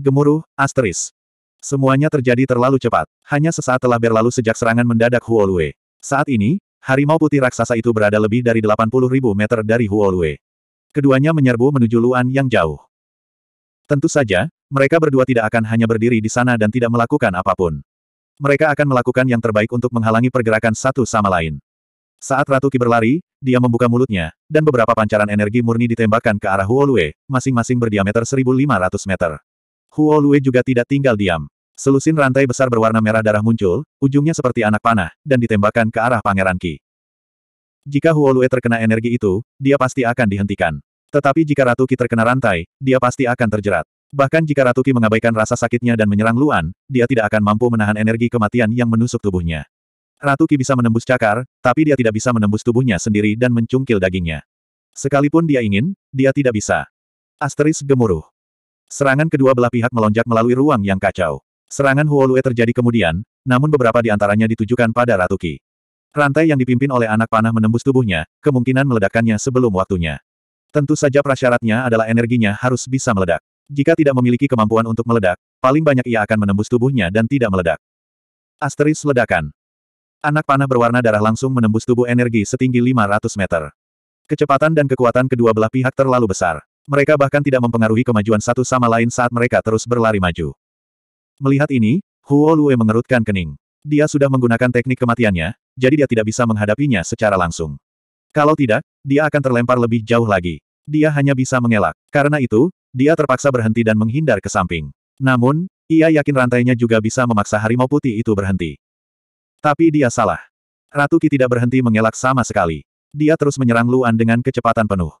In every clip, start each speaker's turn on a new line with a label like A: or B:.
A: Gemuruh, asteris. Semuanya terjadi terlalu cepat. Hanya sesaat telah berlalu sejak serangan mendadak Huolue. Saat ini, harimau putih raksasa itu berada lebih dari 80 ribu meter dari Huolue. Keduanya menyerbu menuju Luan yang jauh. Tentu saja, mereka berdua tidak akan hanya berdiri di sana dan tidak melakukan apapun mereka akan melakukan yang terbaik untuk menghalangi pergerakan satu sama lain. Saat Ratu Ki berlari, dia membuka mulutnya, dan beberapa pancaran energi murni ditembakkan ke arah Huolue, masing-masing berdiameter 1500 meter. Huolue juga tidak tinggal diam. Selusin rantai besar berwarna merah darah muncul, ujungnya seperti anak panah, dan ditembakkan ke arah Pangeran Ki. Jika Huolue terkena energi itu, dia pasti akan dihentikan. Tetapi jika Ratu Ki terkena rantai, dia pasti akan terjerat. Bahkan jika Ratu Ratuki mengabaikan rasa sakitnya dan menyerang Luan, dia tidak akan mampu menahan energi kematian yang menusuk tubuhnya. Ratu Ratuki bisa menembus cakar, tapi dia tidak bisa menembus tubuhnya sendiri dan mencungkil dagingnya. Sekalipun dia ingin, dia tidak bisa. Asteris gemuruh. Serangan kedua belah pihak melonjak melalui ruang yang kacau. Serangan Huolue terjadi kemudian, namun beberapa di antaranya ditujukan pada Ratu Ratuki. Rantai yang dipimpin oleh anak panah menembus tubuhnya, kemungkinan meledakkannya sebelum waktunya. Tentu saja prasyaratnya adalah energinya harus bisa meledak. Jika tidak memiliki kemampuan untuk meledak, paling banyak ia akan menembus tubuhnya dan tidak meledak. Asteris ledakan. Anak panah berwarna darah langsung menembus tubuh energi setinggi 500 meter. Kecepatan dan kekuatan kedua belah pihak terlalu besar. Mereka bahkan tidak mempengaruhi kemajuan satu sama lain saat mereka terus berlari maju. Melihat ini, Huo Lue mengerutkan kening. Dia sudah menggunakan teknik kematiannya, jadi dia tidak bisa menghadapinya secara langsung. Kalau tidak, dia akan terlempar lebih jauh lagi. Dia hanya bisa mengelak. Karena itu, dia terpaksa berhenti dan menghindar ke samping. Namun, ia yakin rantainya juga bisa memaksa harimau putih itu berhenti. Tapi dia salah. Ratu Ki tidak berhenti mengelak sama sekali. Dia terus menyerang Luan dengan kecepatan penuh.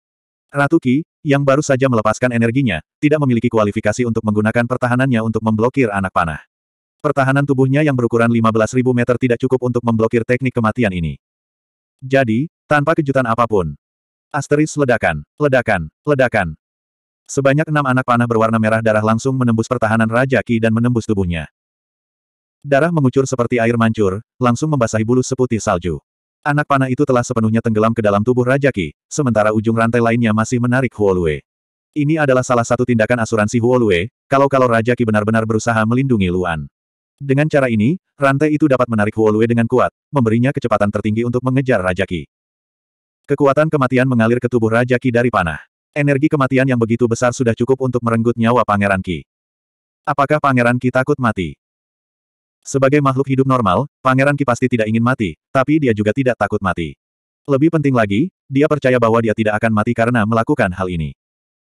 A: Ratu Ki, yang baru saja melepaskan energinya, tidak memiliki kualifikasi untuk menggunakan pertahanannya untuk memblokir anak panah. Pertahanan tubuhnya yang berukuran 15.000 meter tidak cukup untuk memblokir teknik kematian ini. Jadi, tanpa kejutan apapun. Asteris ledakan, ledakan, ledakan, Sebanyak enam anak panah berwarna merah darah langsung menembus pertahanan Raja Ki dan menembus tubuhnya. Darah mengucur seperti air mancur, langsung membasahi bulu seputih salju. Anak panah itu telah sepenuhnya tenggelam ke dalam tubuh Raja Ki, sementara ujung rantai lainnya masih menarik Huolue. Ini adalah salah satu tindakan asuransi Huolue, kalau-kalau Raja Ki benar-benar berusaha melindungi Luan. Dengan cara ini, rantai itu dapat menarik Huolue dengan kuat, memberinya kecepatan tertinggi untuk mengejar Raja Ki. Kekuatan kematian mengalir ke tubuh Raja Ki dari panah. Energi kematian yang begitu besar sudah cukup untuk merenggut nyawa Pangeran Ki. Apakah Pangeran Ki takut mati? Sebagai makhluk hidup normal, Pangeran Ki pasti tidak ingin mati, tapi dia juga tidak takut mati. Lebih penting lagi, dia percaya bahwa dia tidak akan mati karena melakukan hal ini.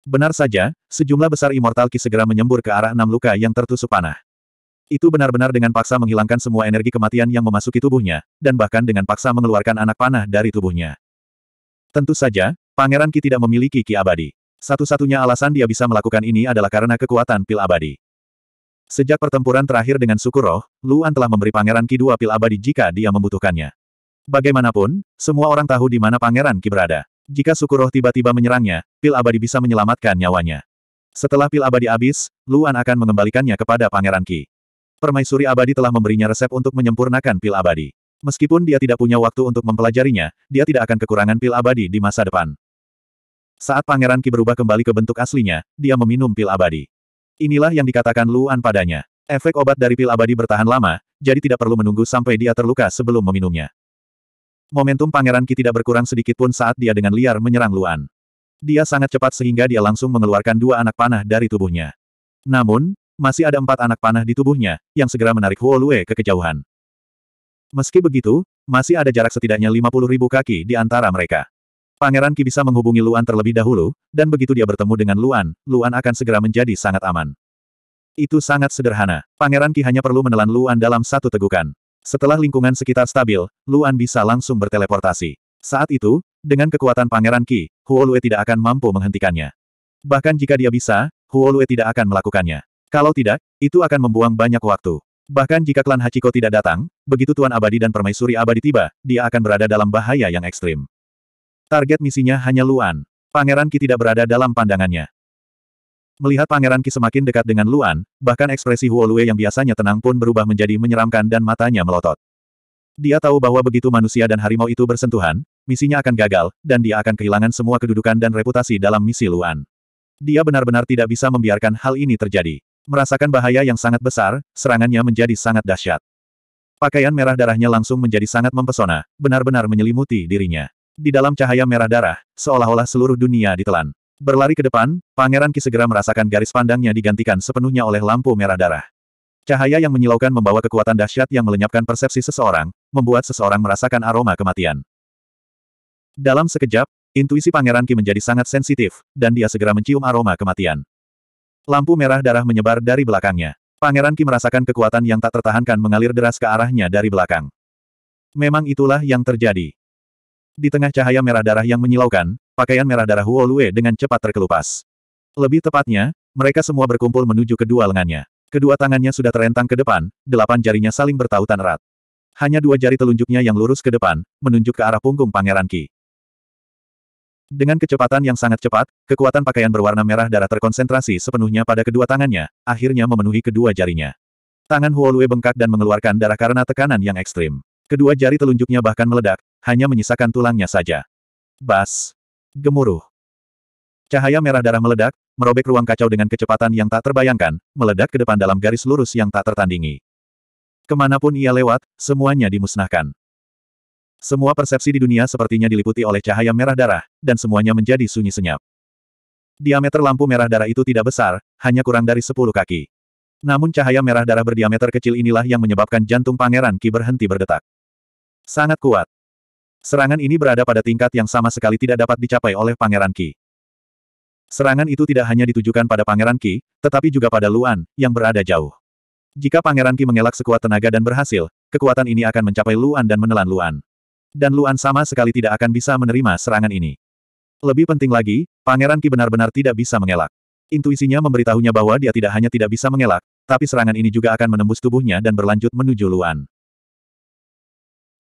A: Benar saja, sejumlah besar immortal Ki segera menyembur ke arah enam luka yang tertusuk panah. Itu benar-benar dengan paksa menghilangkan semua energi kematian yang memasuki tubuhnya, dan bahkan dengan paksa mengeluarkan anak panah dari tubuhnya. Tentu saja, Pangeran Ki tidak memiliki Ki abadi. Satu-satunya alasan dia bisa melakukan ini adalah karena kekuatan pil abadi. Sejak pertempuran terakhir dengan Sukuroh, Luan telah memberi Pangeran Ki dua pil abadi jika dia membutuhkannya. Bagaimanapun, semua orang tahu di mana Pangeran Ki berada. Jika Sukuroh tiba-tiba menyerangnya, pil abadi bisa menyelamatkan nyawanya. Setelah pil abadi habis, Luan akan mengembalikannya kepada Pangeran Ki. Permaisuri abadi telah memberinya resep untuk menyempurnakan pil abadi. Meskipun dia tidak punya waktu untuk mempelajarinya, dia tidak akan kekurangan pil abadi di masa depan. Saat Pangeran Ki berubah kembali ke bentuk aslinya, dia meminum pil abadi. Inilah yang dikatakan Luan padanya. Efek obat dari pil abadi bertahan lama, jadi tidak perlu menunggu sampai dia terluka sebelum meminumnya. Momentum Pangeran Ki tidak berkurang sedikit pun saat dia dengan liar menyerang Luan. Dia sangat cepat sehingga dia langsung mengeluarkan dua anak panah dari tubuhnya. Namun, masih ada empat anak panah di tubuhnya, yang segera menarik Huo Lue ke kejauhan. Meski begitu, masih ada jarak setidaknya 50 ribu kaki di antara mereka. Pangeran Ki bisa menghubungi Luan terlebih dahulu, dan begitu dia bertemu dengan Luan, Luan akan segera menjadi sangat aman. Itu sangat sederhana. Pangeran Ki hanya perlu menelan Luan dalam satu tegukan. Setelah lingkungan sekitar stabil, Luan bisa langsung berteleportasi. Saat itu, dengan kekuatan Pangeran Ki, Huolue tidak akan mampu menghentikannya. Bahkan jika dia bisa, Huolue tidak akan melakukannya. Kalau tidak, itu akan membuang banyak waktu. Bahkan jika klan Hachiko tidak datang, begitu Tuan Abadi dan Permaisuri Abadi tiba, dia akan berada dalam bahaya yang ekstrim. Target misinya hanya Luan. Pangeran Ki tidak berada dalam pandangannya. Melihat Pangeran Ki semakin dekat dengan Luan, bahkan ekspresi Huolue yang biasanya tenang pun berubah menjadi menyeramkan dan matanya melotot. Dia tahu bahwa begitu manusia dan harimau itu bersentuhan, misinya akan gagal, dan dia akan kehilangan semua kedudukan dan reputasi dalam misi Luan. Dia benar-benar tidak bisa membiarkan hal ini terjadi. Merasakan bahaya yang sangat besar, serangannya menjadi sangat dahsyat. Pakaian merah darahnya langsung menjadi sangat mempesona, benar-benar menyelimuti dirinya. Di dalam cahaya merah darah, seolah-olah seluruh dunia ditelan. Berlari ke depan, Pangeran Ki segera merasakan garis pandangnya digantikan sepenuhnya oleh lampu merah darah. Cahaya yang menyilaukan membawa kekuatan dahsyat yang melenyapkan persepsi seseorang, membuat seseorang merasakan aroma kematian. Dalam sekejap, intuisi Pangeran Ki menjadi sangat sensitif, dan dia segera mencium aroma kematian. Lampu merah darah menyebar dari belakangnya. Pangeran Ki merasakan kekuatan yang tak tertahankan mengalir deras ke arahnya dari belakang. Memang itulah yang terjadi. Di tengah cahaya merah darah yang menyilaukan, pakaian merah darah Huo Lue dengan cepat terkelupas. Lebih tepatnya, mereka semua berkumpul menuju kedua lengannya. Kedua tangannya sudah terentang ke depan, delapan jarinya saling bertautan erat. Hanya dua jari telunjuknya yang lurus ke depan, menunjuk ke arah punggung Pangeran Ki. Dengan kecepatan yang sangat cepat, kekuatan pakaian berwarna merah darah terkonsentrasi sepenuhnya pada kedua tangannya, akhirnya memenuhi kedua jarinya. Tangan Huolue bengkak dan mengeluarkan darah karena tekanan yang ekstrim. Kedua jari telunjuknya bahkan meledak, hanya menyisakan tulangnya saja. Bas! Gemuruh! Cahaya merah darah meledak, merobek ruang kacau dengan kecepatan yang tak terbayangkan, meledak ke depan dalam garis lurus yang tak tertandingi. Kemanapun ia lewat, semuanya dimusnahkan. Semua persepsi di dunia sepertinya diliputi oleh cahaya merah darah, dan semuanya menjadi sunyi senyap. Diameter lampu merah darah itu tidak besar, hanya kurang dari 10 kaki. Namun cahaya merah darah berdiameter kecil inilah yang menyebabkan jantung pangeran Ki berhenti berdetak. Sangat kuat. Serangan ini berada pada tingkat yang sama sekali tidak dapat dicapai oleh Pangeran Qi. Serangan itu tidak hanya ditujukan pada Pangeran Qi, tetapi juga pada Luan, yang berada jauh. Jika Pangeran Qi mengelak sekuat tenaga dan berhasil, kekuatan ini akan mencapai Luan dan menelan Luan. Dan Luan sama sekali tidak akan bisa menerima serangan ini. Lebih penting lagi, Pangeran Qi benar-benar tidak bisa mengelak. Intuisinya memberitahunya bahwa dia tidak hanya tidak bisa mengelak, tapi serangan ini juga akan menembus tubuhnya dan berlanjut menuju Luan.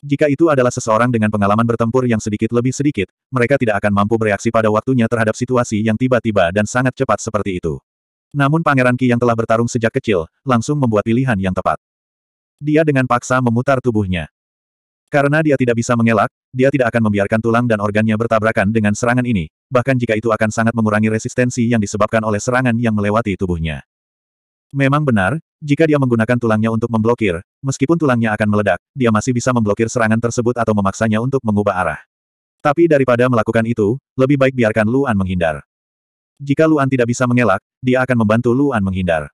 A: Jika itu adalah seseorang dengan pengalaman bertempur yang sedikit lebih sedikit, mereka tidak akan mampu bereaksi pada waktunya terhadap situasi yang tiba-tiba dan sangat cepat seperti itu. Namun Pangeran Ki yang telah bertarung sejak kecil, langsung membuat pilihan yang tepat. Dia dengan paksa memutar tubuhnya. Karena dia tidak bisa mengelak, dia tidak akan membiarkan tulang dan organnya bertabrakan dengan serangan ini, bahkan jika itu akan sangat mengurangi resistensi yang disebabkan oleh serangan yang melewati tubuhnya. Memang benar, jika dia menggunakan tulangnya untuk memblokir, meskipun tulangnya akan meledak, dia masih bisa memblokir serangan tersebut atau memaksanya untuk mengubah arah. Tapi daripada melakukan itu, lebih baik biarkan Luan menghindar. Jika Luan tidak bisa mengelak, dia akan membantu Luan menghindar.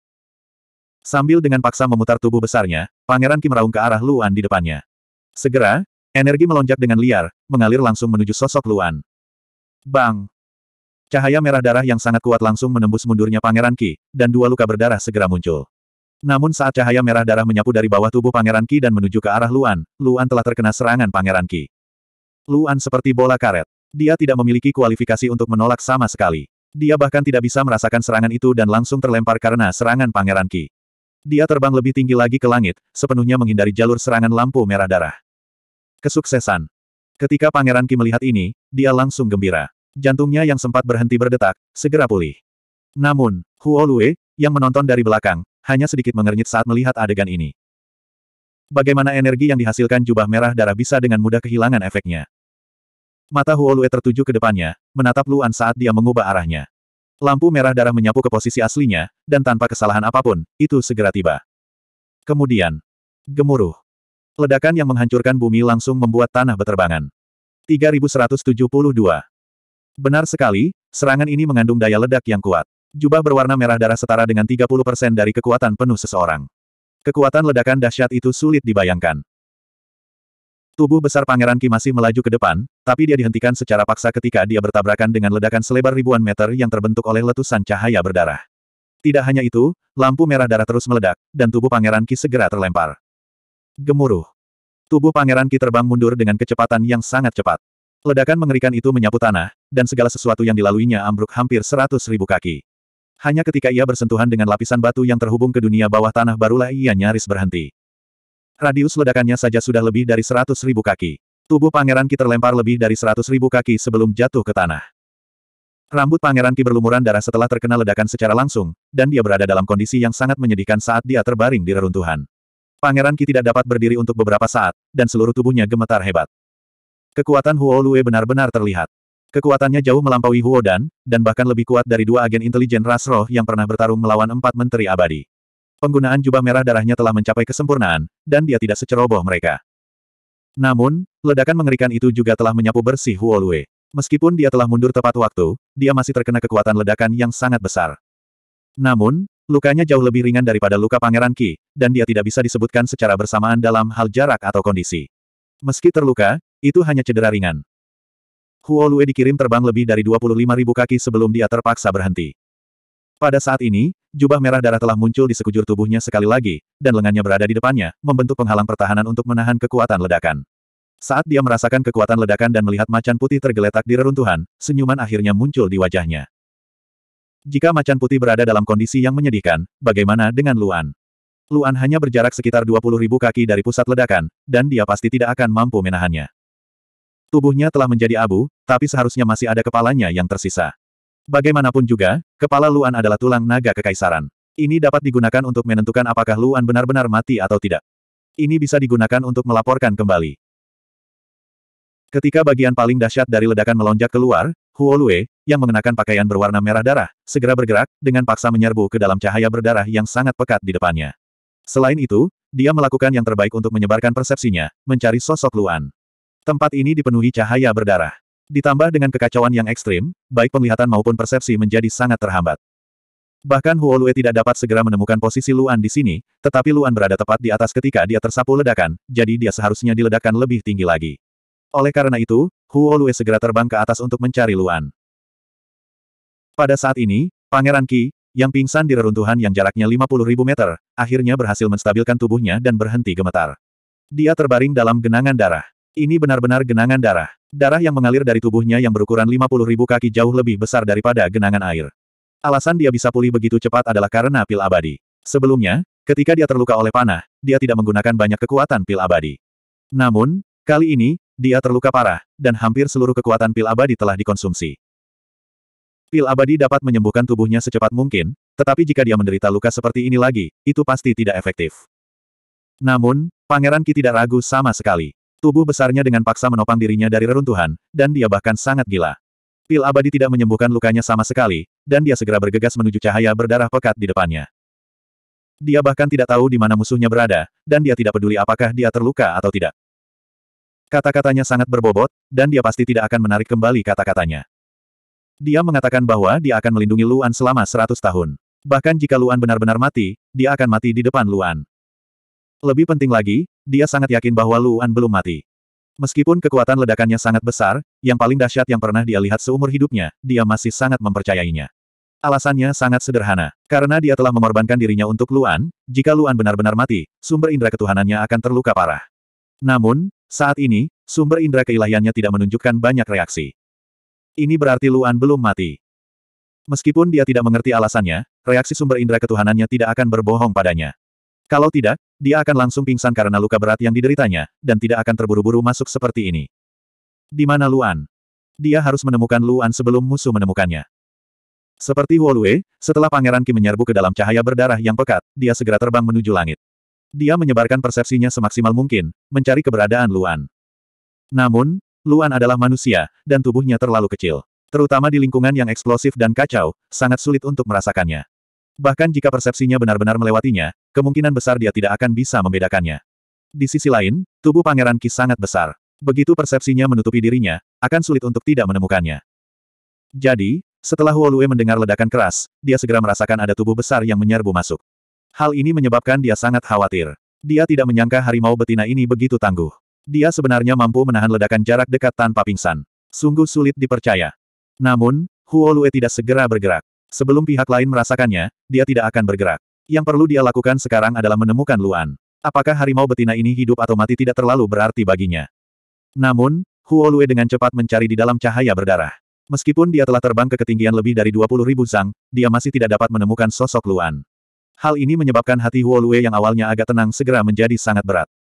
A: Sambil dengan paksa memutar tubuh besarnya, Pangeran Kim raung ke arah Luan di depannya. Segera, energi melonjak dengan liar, mengalir langsung menuju sosok Luan. Bang! Cahaya merah darah yang sangat kuat langsung menembus mundurnya Pangeran Ki, dan dua luka berdarah segera muncul. Namun saat cahaya merah darah menyapu dari bawah tubuh Pangeran Ki dan menuju ke arah Luan, Luan telah terkena serangan Pangeran Ki. Luan seperti bola karet. Dia tidak memiliki kualifikasi untuk menolak sama sekali. Dia bahkan tidak bisa merasakan serangan itu dan langsung terlempar karena serangan Pangeran Ki. Dia terbang lebih tinggi lagi ke langit, sepenuhnya menghindari jalur serangan lampu merah darah. Kesuksesan. Ketika Pangeran Ki melihat ini, dia langsung gembira. Jantungnya yang sempat berhenti berdetak, segera pulih. Namun, Huo Lue, yang menonton dari belakang, hanya sedikit mengernyit saat melihat adegan ini. Bagaimana energi yang dihasilkan jubah merah darah bisa dengan mudah kehilangan efeknya. Mata Huolue tertuju ke depannya, menatap Luan saat dia mengubah arahnya. Lampu merah darah menyapu ke posisi aslinya, dan tanpa kesalahan apapun, itu segera tiba. Kemudian, gemuruh. Ledakan yang menghancurkan bumi langsung membuat tanah beterbangan. 3172. Benar sekali, serangan ini mengandung daya ledak yang kuat. Jubah berwarna merah darah setara dengan 30% dari kekuatan penuh seseorang. Kekuatan ledakan dahsyat itu sulit dibayangkan. Tubuh besar Pangeran Ki masih melaju ke depan, tapi dia dihentikan secara paksa ketika dia bertabrakan dengan ledakan selebar ribuan meter yang terbentuk oleh letusan cahaya berdarah. Tidak hanya itu, lampu merah darah terus meledak, dan tubuh Pangeran Ki segera terlempar. Gemuruh. Tubuh Pangeran Ki terbang mundur dengan kecepatan yang sangat cepat. Ledakan mengerikan itu menyapu tanah, dan segala sesuatu yang dilaluinya ambruk hampir seratus ribu kaki. Hanya ketika ia bersentuhan dengan lapisan batu yang terhubung ke dunia bawah tanah barulah ia nyaris berhenti. Radius ledakannya saja sudah lebih dari seratus ribu kaki. Tubuh Pangeran Ki terlempar lebih dari seratus ribu kaki sebelum jatuh ke tanah. Rambut Pangeran Ki berlumuran darah setelah terkena ledakan secara langsung, dan dia berada dalam kondisi yang sangat menyedihkan saat dia terbaring di reruntuhan. Pangeran Ki tidak dapat berdiri untuk beberapa saat, dan seluruh tubuhnya gemetar hebat. Kekuatan Huo Lue benar-benar terlihat. Kekuatannya jauh melampaui Huodan, dan bahkan lebih kuat dari dua agen intelijen ras roh yang pernah bertarung melawan empat menteri abadi. Penggunaan jubah merah darahnya telah mencapai kesempurnaan, dan dia tidak seceroboh mereka. Namun, ledakan mengerikan itu juga telah menyapu bersih Huo Huolue. Meskipun dia telah mundur tepat waktu, dia masih terkena kekuatan ledakan yang sangat besar. Namun, lukanya jauh lebih ringan daripada luka Pangeran Qi, dan dia tidak bisa disebutkan secara bersamaan dalam hal jarak atau kondisi. Meski terluka, itu hanya cedera ringan. Huo Lue dikirim terbang lebih dari 25.000 kaki sebelum dia terpaksa berhenti. Pada saat ini, jubah merah darah telah muncul di sekujur tubuhnya sekali lagi, dan lengannya berada di depannya, membentuk penghalang pertahanan untuk menahan kekuatan ledakan. Saat dia merasakan kekuatan ledakan dan melihat macan putih tergeletak di reruntuhan, senyuman akhirnya muncul di wajahnya. Jika macan putih berada dalam kondisi yang menyedihkan, bagaimana dengan Luan? Luan hanya berjarak sekitar 20.000 kaki dari pusat ledakan, dan dia pasti tidak akan mampu menahannya. Tubuhnya telah menjadi abu, tapi seharusnya masih ada kepalanya yang tersisa. Bagaimanapun juga, kepala Luan adalah tulang naga kekaisaran. Ini dapat digunakan untuk menentukan apakah Luan benar-benar mati atau tidak. Ini bisa digunakan untuk melaporkan kembali. Ketika bagian paling dahsyat dari ledakan melonjak keluar, Huolue, yang mengenakan pakaian berwarna merah darah, segera bergerak, dengan paksa menyerbu ke dalam cahaya berdarah yang sangat pekat di depannya. Selain itu, dia melakukan yang terbaik untuk menyebarkan persepsinya, mencari sosok Luan. Tempat ini dipenuhi cahaya berdarah. Ditambah dengan kekacauan yang ekstrim, baik penglihatan maupun persepsi menjadi sangat terhambat. Bahkan Huolue tidak dapat segera menemukan posisi Luan di sini, tetapi Luan berada tepat di atas ketika dia tersapu ledakan, jadi dia seharusnya diledakkan lebih tinggi lagi. Oleh karena itu, Huolue segera terbang ke atas untuk mencari Luan. Pada saat ini, Pangeran Qi, yang pingsan di reruntuhan yang jaraknya 50.000 meter, akhirnya berhasil menstabilkan tubuhnya dan berhenti gemetar. Dia terbaring dalam genangan darah. Ini benar-benar genangan darah. Darah yang mengalir dari tubuhnya yang berukuran 50 ribu kaki jauh lebih besar daripada genangan air. Alasan dia bisa pulih begitu cepat adalah karena pil abadi. Sebelumnya, ketika dia terluka oleh panah, dia tidak menggunakan banyak kekuatan pil abadi. Namun, kali ini, dia terluka parah, dan hampir seluruh kekuatan pil abadi telah dikonsumsi. Pil abadi dapat menyembuhkan tubuhnya secepat mungkin, tetapi jika dia menderita luka seperti ini lagi, itu pasti tidak efektif. Namun, Pangeran Ki tidak ragu sama sekali. Tubuh besarnya dengan paksa menopang dirinya dari reruntuhan, dan dia bahkan sangat gila. Pil abadi tidak menyembuhkan lukanya sama sekali, dan dia segera bergegas menuju cahaya berdarah pekat di depannya. Dia bahkan tidak tahu di mana musuhnya berada, dan dia tidak peduli apakah dia terluka atau tidak. Kata-katanya sangat berbobot, dan dia pasti tidak akan menarik kembali kata-katanya. Dia mengatakan bahwa dia akan melindungi Luan selama seratus tahun. Bahkan jika Luan benar-benar mati, dia akan mati di depan Luan. Lebih penting lagi, dia sangat yakin bahwa Luan belum mati. Meskipun kekuatan ledakannya sangat besar, yang paling dahsyat yang pernah dia lihat seumur hidupnya, dia masih sangat mempercayainya. Alasannya sangat sederhana. Karena dia telah mengorbankan dirinya untuk Luan, jika Luan benar-benar mati, sumber indera ketuhanannya akan terluka parah. Namun, saat ini, sumber indera keilahiannya tidak menunjukkan banyak reaksi. Ini berarti Luan belum mati. Meskipun dia tidak mengerti alasannya, reaksi sumber indera ketuhanannya tidak akan berbohong padanya. Kalau tidak, dia akan langsung pingsan karena luka berat yang dideritanya, dan tidak akan terburu-buru masuk seperti ini. Di mana Luan? Dia harus menemukan Luan sebelum musuh menemukannya. Seperti Wolue, setelah Pangeran Qi menyerbu ke dalam cahaya berdarah yang pekat, dia segera terbang menuju langit. Dia menyebarkan persepsinya semaksimal mungkin, mencari keberadaan Luan. Namun, Luan adalah manusia, dan tubuhnya terlalu kecil. Terutama di lingkungan yang eksplosif dan kacau, sangat sulit untuk merasakannya. Bahkan jika persepsinya benar-benar melewatinya, kemungkinan besar dia tidak akan bisa membedakannya. Di sisi lain, tubuh Pangeran Ki sangat besar. Begitu persepsinya menutupi dirinya, akan sulit untuk tidak menemukannya. Jadi, setelah Huolue mendengar ledakan keras, dia segera merasakan ada tubuh besar yang menyerbu masuk. Hal ini menyebabkan dia sangat khawatir. Dia tidak menyangka harimau betina ini begitu tangguh. Dia sebenarnya mampu menahan ledakan jarak dekat tanpa pingsan. Sungguh sulit dipercaya. Namun, Huolue tidak segera bergerak. Sebelum pihak lain merasakannya, dia tidak akan bergerak. Yang perlu dia lakukan sekarang adalah menemukan Luan. Apakah harimau betina ini hidup atau mati tidak terlalu berarti baginya. Namun, Huo Lue dengan cepat mencari di dalam cahaya berdarah. Meskipun dia telah terbang ke ketinggian lebih dari 20 ribu zang, dia masih tidak dapat menemukan sosok Luan. Hal ini menyebabkan hati Huo Lue yang awalnya agak tenang segera menjadi sangat berat.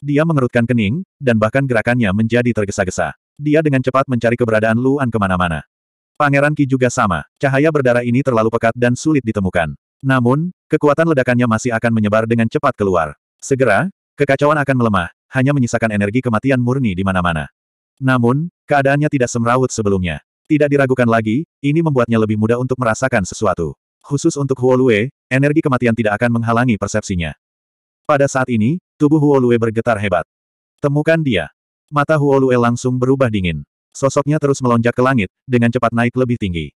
A: Dia mengerutkan kening, dan bahkan gerakannya menjadi tergesa-gesa. Dia dengan cepat mencari keberadaan Luan kemana-mana. Pangeran Ki juga sama, cahaya berdarah ini terlalu pekat dan sulit ditemukan. Namun, kekuatan ledakannya masih akan menyebar dengan cepat keluar. Segera, kekacauan akan melemah, hanya menyisakan energi kematian murni di mana-mana. Namun, keadaannya tidak semrawut sebelumnya. Tidak diragukan lagi, ini membuatnya lebih mudah untuk merasakan sesuatu. Khusus untuk Huolue, energi kematian tidak akan menghalangi persepsinya. Pada saat ini, tubuh Huolue bergetar hebat. Temukan dia. Mata Huolue langsung berubah dingin. Sosoknya terus melonjak ke langit, dengan cepat naik lebih tinggi.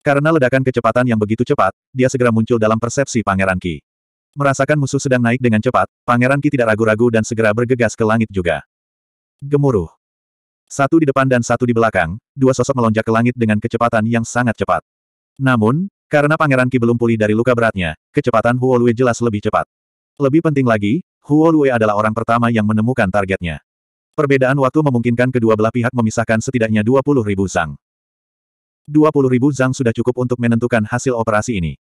A: Karena ledakan kecepatan yang begitu cepat, dia segera muncul dalam persepsi Pangeran Ki. Merasakan musuh sedang naik dengan cepat, Pangeran Ki tidak ragu-ragu dan segera bergegas ke langit juga. Gemuruh. Satu di depan dan satu di belakang, dua sosok melonjak ke langit dengan kecepatan yang sangat cepat. Namun, karena Pangeran Ki belum pulih dari luka beratnya, kecepatan Huo Lue jelas lebih cepat. Lebih penting lagi, Huo Lue adalah orang pertama yang menemukan targetnya. Perbedaan waktu memungkinkan kedua belah pihak memisahkan setidaknya 20 ribu zang. 20 ribu zang sudah cukup untuk menentukan hasil operasi ini.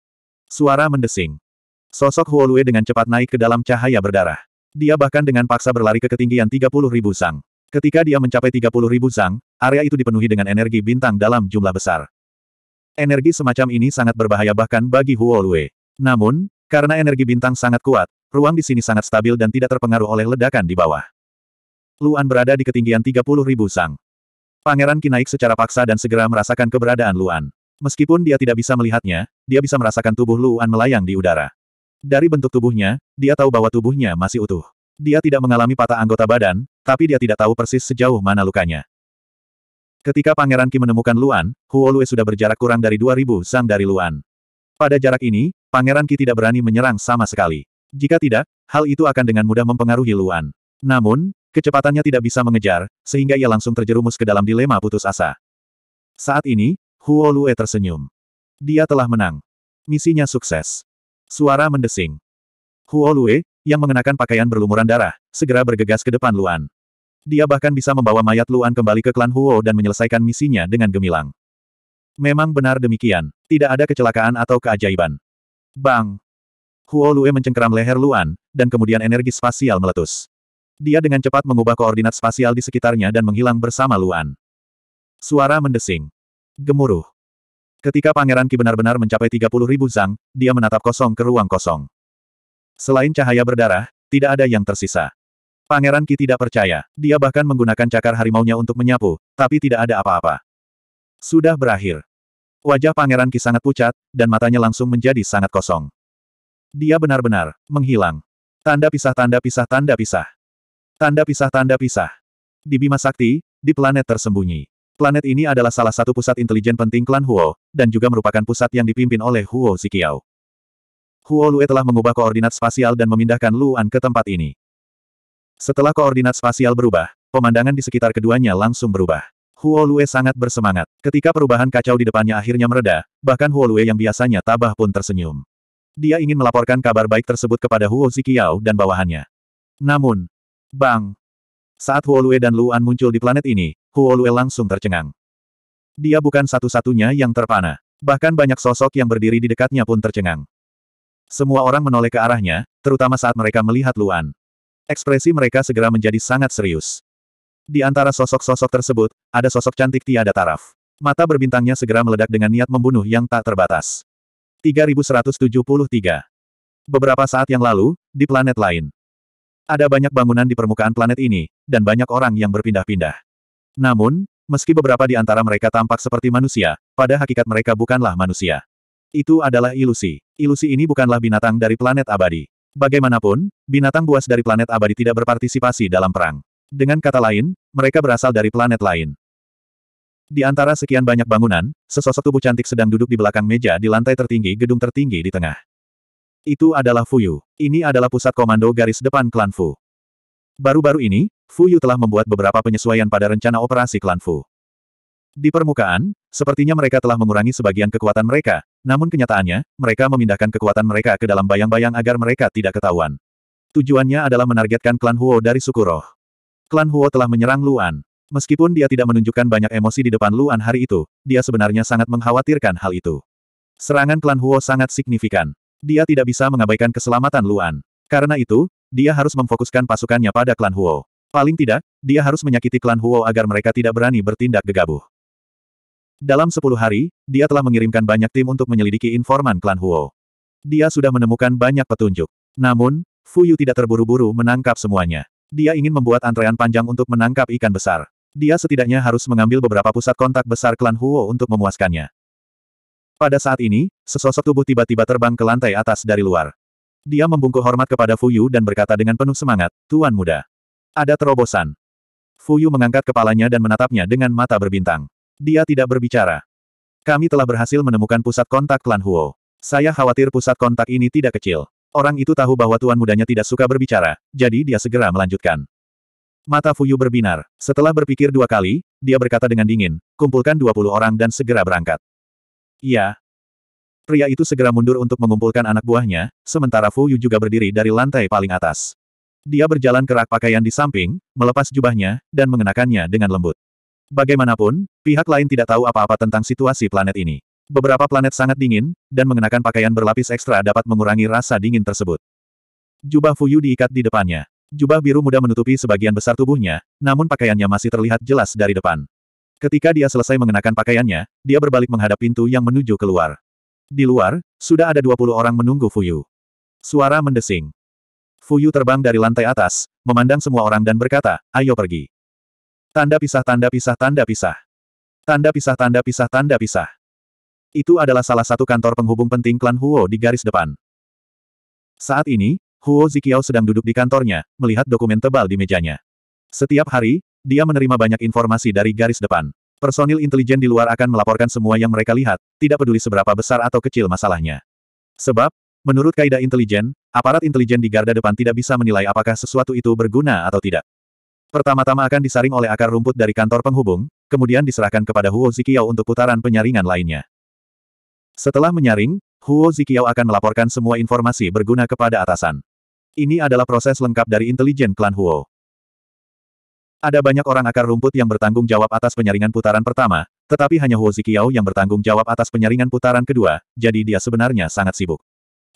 A: Suara mendesing. Sosok Huolue dengan cepat naik ke dalam cahaya berdarah. Dia bahkan dengan paksa berlari ke ketinggian 30 ribu zang. Ketika dia mencapai 30 ribu zang, area itu dipenuhi dengan energi bintang dalam jumlah besar. Energi semacam ini sangat berbahaya bahkan bagi Huolue. Namun, karena energi bintang sangat kuat, ruang di sini sangat stabil dan tidak terpengaruh oleh ledakan di bawah. Luan berada di ketinggian 30 ribu sang. Pangeran Ki naik secara paksa dan segera merasakan keberadaan Luan. Meskipun dia tidak bisa melihatnya, dia bisa merasakan tubuh Luan melayang di udara. Dari bentuk tubuhnya, dia tahu bahwa tubuhnya masih utuh. Dia tidak mengalami patah anggota badan, tapi dia tidak tahu persis sejauh mana lukanya. Ketika Pangeran Ki menemukan Luan, Huo Lue sudah berjarak kurang dari 2000 sang dari Luan. Pada jarak ini, Pangeran Ki tidak berani menyerang sama sekali. Jika tidak, hal itu akan dengan mudah mempengaruhi Luan. Namun, Kecepatannya tidak bisa mengejar, sehingga ia langsung terjerumus ke dalam dilema putus asa. Saat ini, Huo Lue tersenyum. Dia telah menang. Misinya sukses. Suara mendesing. Huo Lue, yang mengenakan pakaian berlumuran darah, segera bergegas ke depan Luan. Dia bahkan bisa membawa mayat Luan kembali ke klan Huo dan menyelesaikan misinya dengan gemilang. Memang benar demikian, tidak ada kecelakaan atau keajaiban. Bang! Huo Lue mencengkeram leher Luan, dan kemudian energi spasial meletus. Dia dengan cepat mengubah koordinat spasial di sekitarnya dan menghilang bersama Luan. Suara mendesing. Gemuruh. Ketika Pangeran Ki benar-benar mencapai 30 ribu zang, dia menatap kosong ke ruang kosong. Selain cahaya berdarah, tidak ada yang tersisa. Pangeran Ki tidak percaya. Dia bahkan menggunakan cakar harimaunya untuk menyapu, tapi tidak ada apa-apa. Sudah berakhir. Wajah Pangeran Ki sangat pucat, dan matanya langsung menjadi sangat kosong. Dia benar-benar menghilang. Tanda pisah tanda pisah tanda pisah. Tanda pisah Tanda pisah. Di Bima Sakti, di planet tersembunyi. Planet ini adalah salah satu pusat intelijen penting klan Huo, dan juga merupakan pusat yang dipimpin oleh Huo Zikiao. Huo Lue telah mengubah koordinat spasial dan memindahkan Luan ke tempat ini. Setelah koordinat spasial berubah, pemandangan di sekitar keduanya langsung berubah. Huo Lue sangat bersemangat. Ketika perubahan kacau di depannya akhirnya mereda, bahkan Huo Lue yang biasanya tabah pun tersenyum. Dia ingin melaporkan kabar baik tersebut kepada Huo Zikiao dan bawahannya. Namun, Bang! Saat Huolue dan Luan muncul di planet ini, Huolue langsung tercengang. Dia bukan satu-satunya yang terpana. Bahkan banyak sosok yang berdiri di dekatnya pun tercengang. Semua orang menoleh ke arahnya, terutama saat mereka melihat Luan. Ekspresi mereka segera menjadi sangat serius. Di antara sosok-sosok tersebut, ada sosok cantik tiada taraf. Mata berbintangnya segera meledak dengan niat membunuh yang tak terbatas. 3173 Beberapa saat yang lalu, di planet lain. Ada banyak bangunan di permukaan planet ini, dan banyak orang yang berpindah-pindah. Namun, meski beberapa di antara mereka tampak seperti manusia, pada hakikat mereka bukanlah manusia. Itu adalah ilusi. Ilusi ini bukanlah binatang dari planet abadi. Bagaimanapun, binatang buas dari planet abadi tidak berpartisipasi dalam perang. Dengan kata lain, mereka berasal dari planet lain. Di antara sekian banyak bangunan, sesosok tubuh cantik sedang duduk di belakang meja di lantai tertinggi gedung tertinggi di tengah. Itu adalah Fuyu. Ini adalah pusat komando garis depan klan Fu. Baru-baru ini, Fuyu telah membuat beberapa penyesuaian pada rencana operasi klan Fu. Di permukaan, sepertinya mereka telah mengurangi sebagian kekuatan mereka, namun kenyataannya, mereka memindahkan kekuatan mereka ke dalam bayang-bayang agar mereka tidak ketahuan. Tujuannya adalah menargetkan klan Huo dari suku roh. Klan Huo telah menyerang Luan. Meskipun dia tidak menunjukkan banyak emosi di depan Luan hari itu, dia sebenarnya sangat mengkhawatirkan hal itu. Serangan klan Huo sangat signifikan. Dia tidak bisa mengabaikan keselamatan Luan. Karena itu, dia harus memfokuskan pasukannya pada klan Huo. Paling tidak, dia harus menyakiti klan Huo agar mereka tidak berani bertindak gegabah. Dalam sepuluh hari, dia telah mengirimkan banyak tim untuk menyelidiki informan klan Huo. Dia sudah menemukan banyak petunjuk. Namun, Fu Yu tidak terburu-buru menangkap semuanya. Dia ingin membuat antrean panjang untuk menangkap ikan besar. Dia setidaknya harus mengambil beberapa pusat kontak besar klan Huo untuk memuaskannya. Pada saat ini, sesosok tubuh tiba-tiba terbang ke lantai atas dari luar. Dia membungkuk hormat kepada Fuyu dan berkata dengan penuh semangat, Tuan Muda. Ada terobosan. Fuyu mengangkat kepalanya dan menatapnya dengan mata berbintang. Dia tidak berbicara. Kami telah berhasil menemukan pusat kontak klan Huo. Saya khawatir pusat kontak ini tidak kecil. Orang itu tahu bahwa tuan mudanya tidak suka berbicara, jadi dia segera melanjutkan. Mata Fuyu berbinar. Setelah berpikir dua kali, dia berkata dengan dingin, kumpulkan 20 orang dan segera berangkat. Iya. Pria itu segera mundur untuk mengumpulkan anak buahnya, sementara Fu Yu juga berdiri dari lantai paling atas. Dia berjalan ke rak pakaian di samping, melepas jubahnya, dan mengenakannya dengan lembut. Bagaimanapun, pihak lain tidak tahu apa-apa tentang situasi planet ini. Beberapa planet sangat dingin, dan mengenakan pakaian berlapis ekstra dapat mengurangi rasa dingin tersebut. Jubah Fu Yu diikat di depannya. Jubah biru muda menutupi sebagian besar tubuhnya, namun pakaiannya masih terlihat jelas dari depan. Ketika dia selesai mengenakan pakaiannya, dia berbalik menghadap pintu yang menuju keluar. Di luar, sudah ada 20 orang menunggu Fuyu. Suara mendesing. Fuyu terbang dari lantai atas, memandang semua orang dan berkata, ayo pergi. Tanda pisah tanda pisah tanda pisah. Tanda pisah tanda pisah tanda pisah. Itu adalah salah satu kantor penghubung penting klan Huo di garis depan. Saat ini, Huo Zikiao sedang duduk di kantornya, melihat dokumen tebal di mejanya. Setiap hari, dia menerima banyak informasi dari garis depan. Personil intelijen di luar akan melaporkan semua yang mereka lihat, tidak peduli seberapa besar atau kecil masalahnya. Sebab, menurut kaidah intelijen, aparat intelijen di garda depan tidak bisa menilai apakah sesuatu itu berguna atau tidak. Pertama-tama akan disaring oleh akar rumput dari kantor penghubung, kemudian diserahkan kepada Huo Zikiao untuk putaran penyaringan lainnya. Setelah menyaring, Huo Zikiao akan melaporkan semua informasi berguna kepada atasan. Ini adalah proses lengkap dari intelijen klan Huo. Ada banyak orang akar rumput yang bertanggung jawab atas penyaringan putaran pertama, tetapi hanya Huo Zikiao yang bertanggung jawab atas penyaringan putaran kedua, jadi dia sebenarnya sangat sibuk.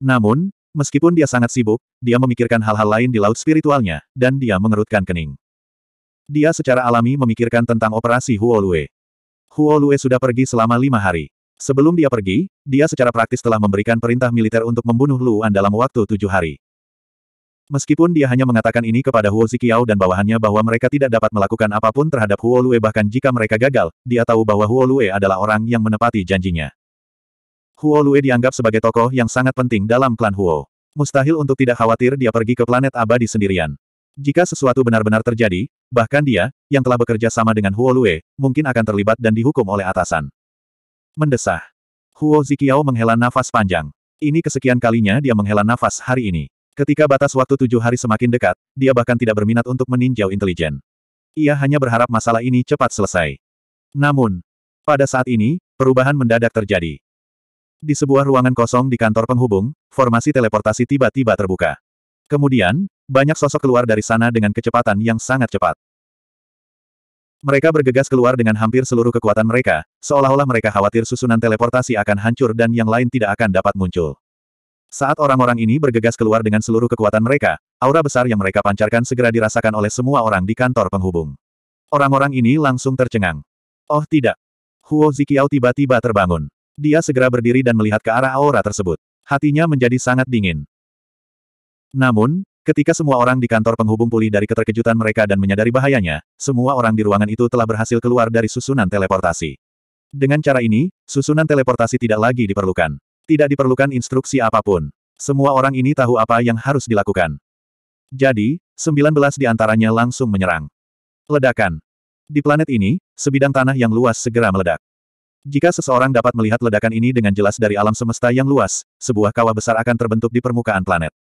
A: Namun, meskipun dia sangat sibuk, dia memikirkan hal-hal lain di laut spiritualnya, dan dia mengerutkan kening. Dia secara alami memikirkan tentang operasi Huo Lue. Huo Lue sudah pergi selama lima hari. Sebelum dia pergi, dia secara praktis telah memberikan perintah militer untuk membunuh Luan dalam waktu tujuh hari. Meskipun dia hanya mengatakan ini kepada Huo Zikiao dan bawahannya bahwa mereka tidak dapat melakukan apapun terhadap Huo Lue bahkan jika mereka gagal, dia tahu bahwa Huo Lue adalah orang yang menepati janjinya. Huo Lue dianggap sebagai tokoh yang sangat penting dalam klan Huo. Mustahil untuk tidak khawatir dia pergi ke planet abadi sendirian. Jika sesuatu benar-benar terjadi, bahkan dia, yang telah bekerja sama dengan Huo Lue, mungkin akan terlibat dan dihukum oleh atasan. Mendesah. Huo Zikiao menghela nafas panjang. Ini kesekian kalinya dia menghela nafas hari ini. Ketika batas waktu tujuh hari semakin dekat, dia bahkan tidak berminat untuk meninjau intelijen. Ia hanya berharap masalah ini cepat selesai. Namun, pada saat ini, perubahan mendadak terjadi. Di sebuah ruangan kosong di kantor penghubung, formasi teleportasi tiba-tiba terbuka. Kemudian, banyak sosok keluar dari sana dengan kecepatan yang sangat cepat. Mereka bergegas keluar dengan hampir seluruh kekuatan mereka, seolah-olah mereka khawatir susunan teleportasi akan hancur dan yang lain tidak akan dapat muncul. Saat orang-orang ini bergegas keluar dengan seluruh kekuatan mereka, aura besar yang mereka pancarkan segera dirasakan oleh semua orang di kantor penghubung. Orang-orang ini langsung tercengang. Oh tidak. Huo Zikiao tiba-tiba terbangun. Dia segera berdiri dan melihat ke arah aura tersebut. Hatinya menjadi sangat dingin. Namun, ketika semua orang di kantor penghubung pulih dari keterkejutan mereka dan menyadari bahayanya, semua orang di ruangan itu telah berhasil keluar dari susunan teleportasi. Dengan cara ini, susunan teleportasi tidak lagi diperlukan. Tidak diperlukan instruksi apapun. Semua orang ini tahu apa yang harus dilakukan. Jadi, 19 di antaranya langsung menyerang. Ledakan. Di planet ini, sebidang tanah yang luas segera meledak. Jika seseorang dapat melihat ledakan ini dengan jelas dari alam semesta yang luas, sebuah kawah besar akan terbentuk di permukaan planet.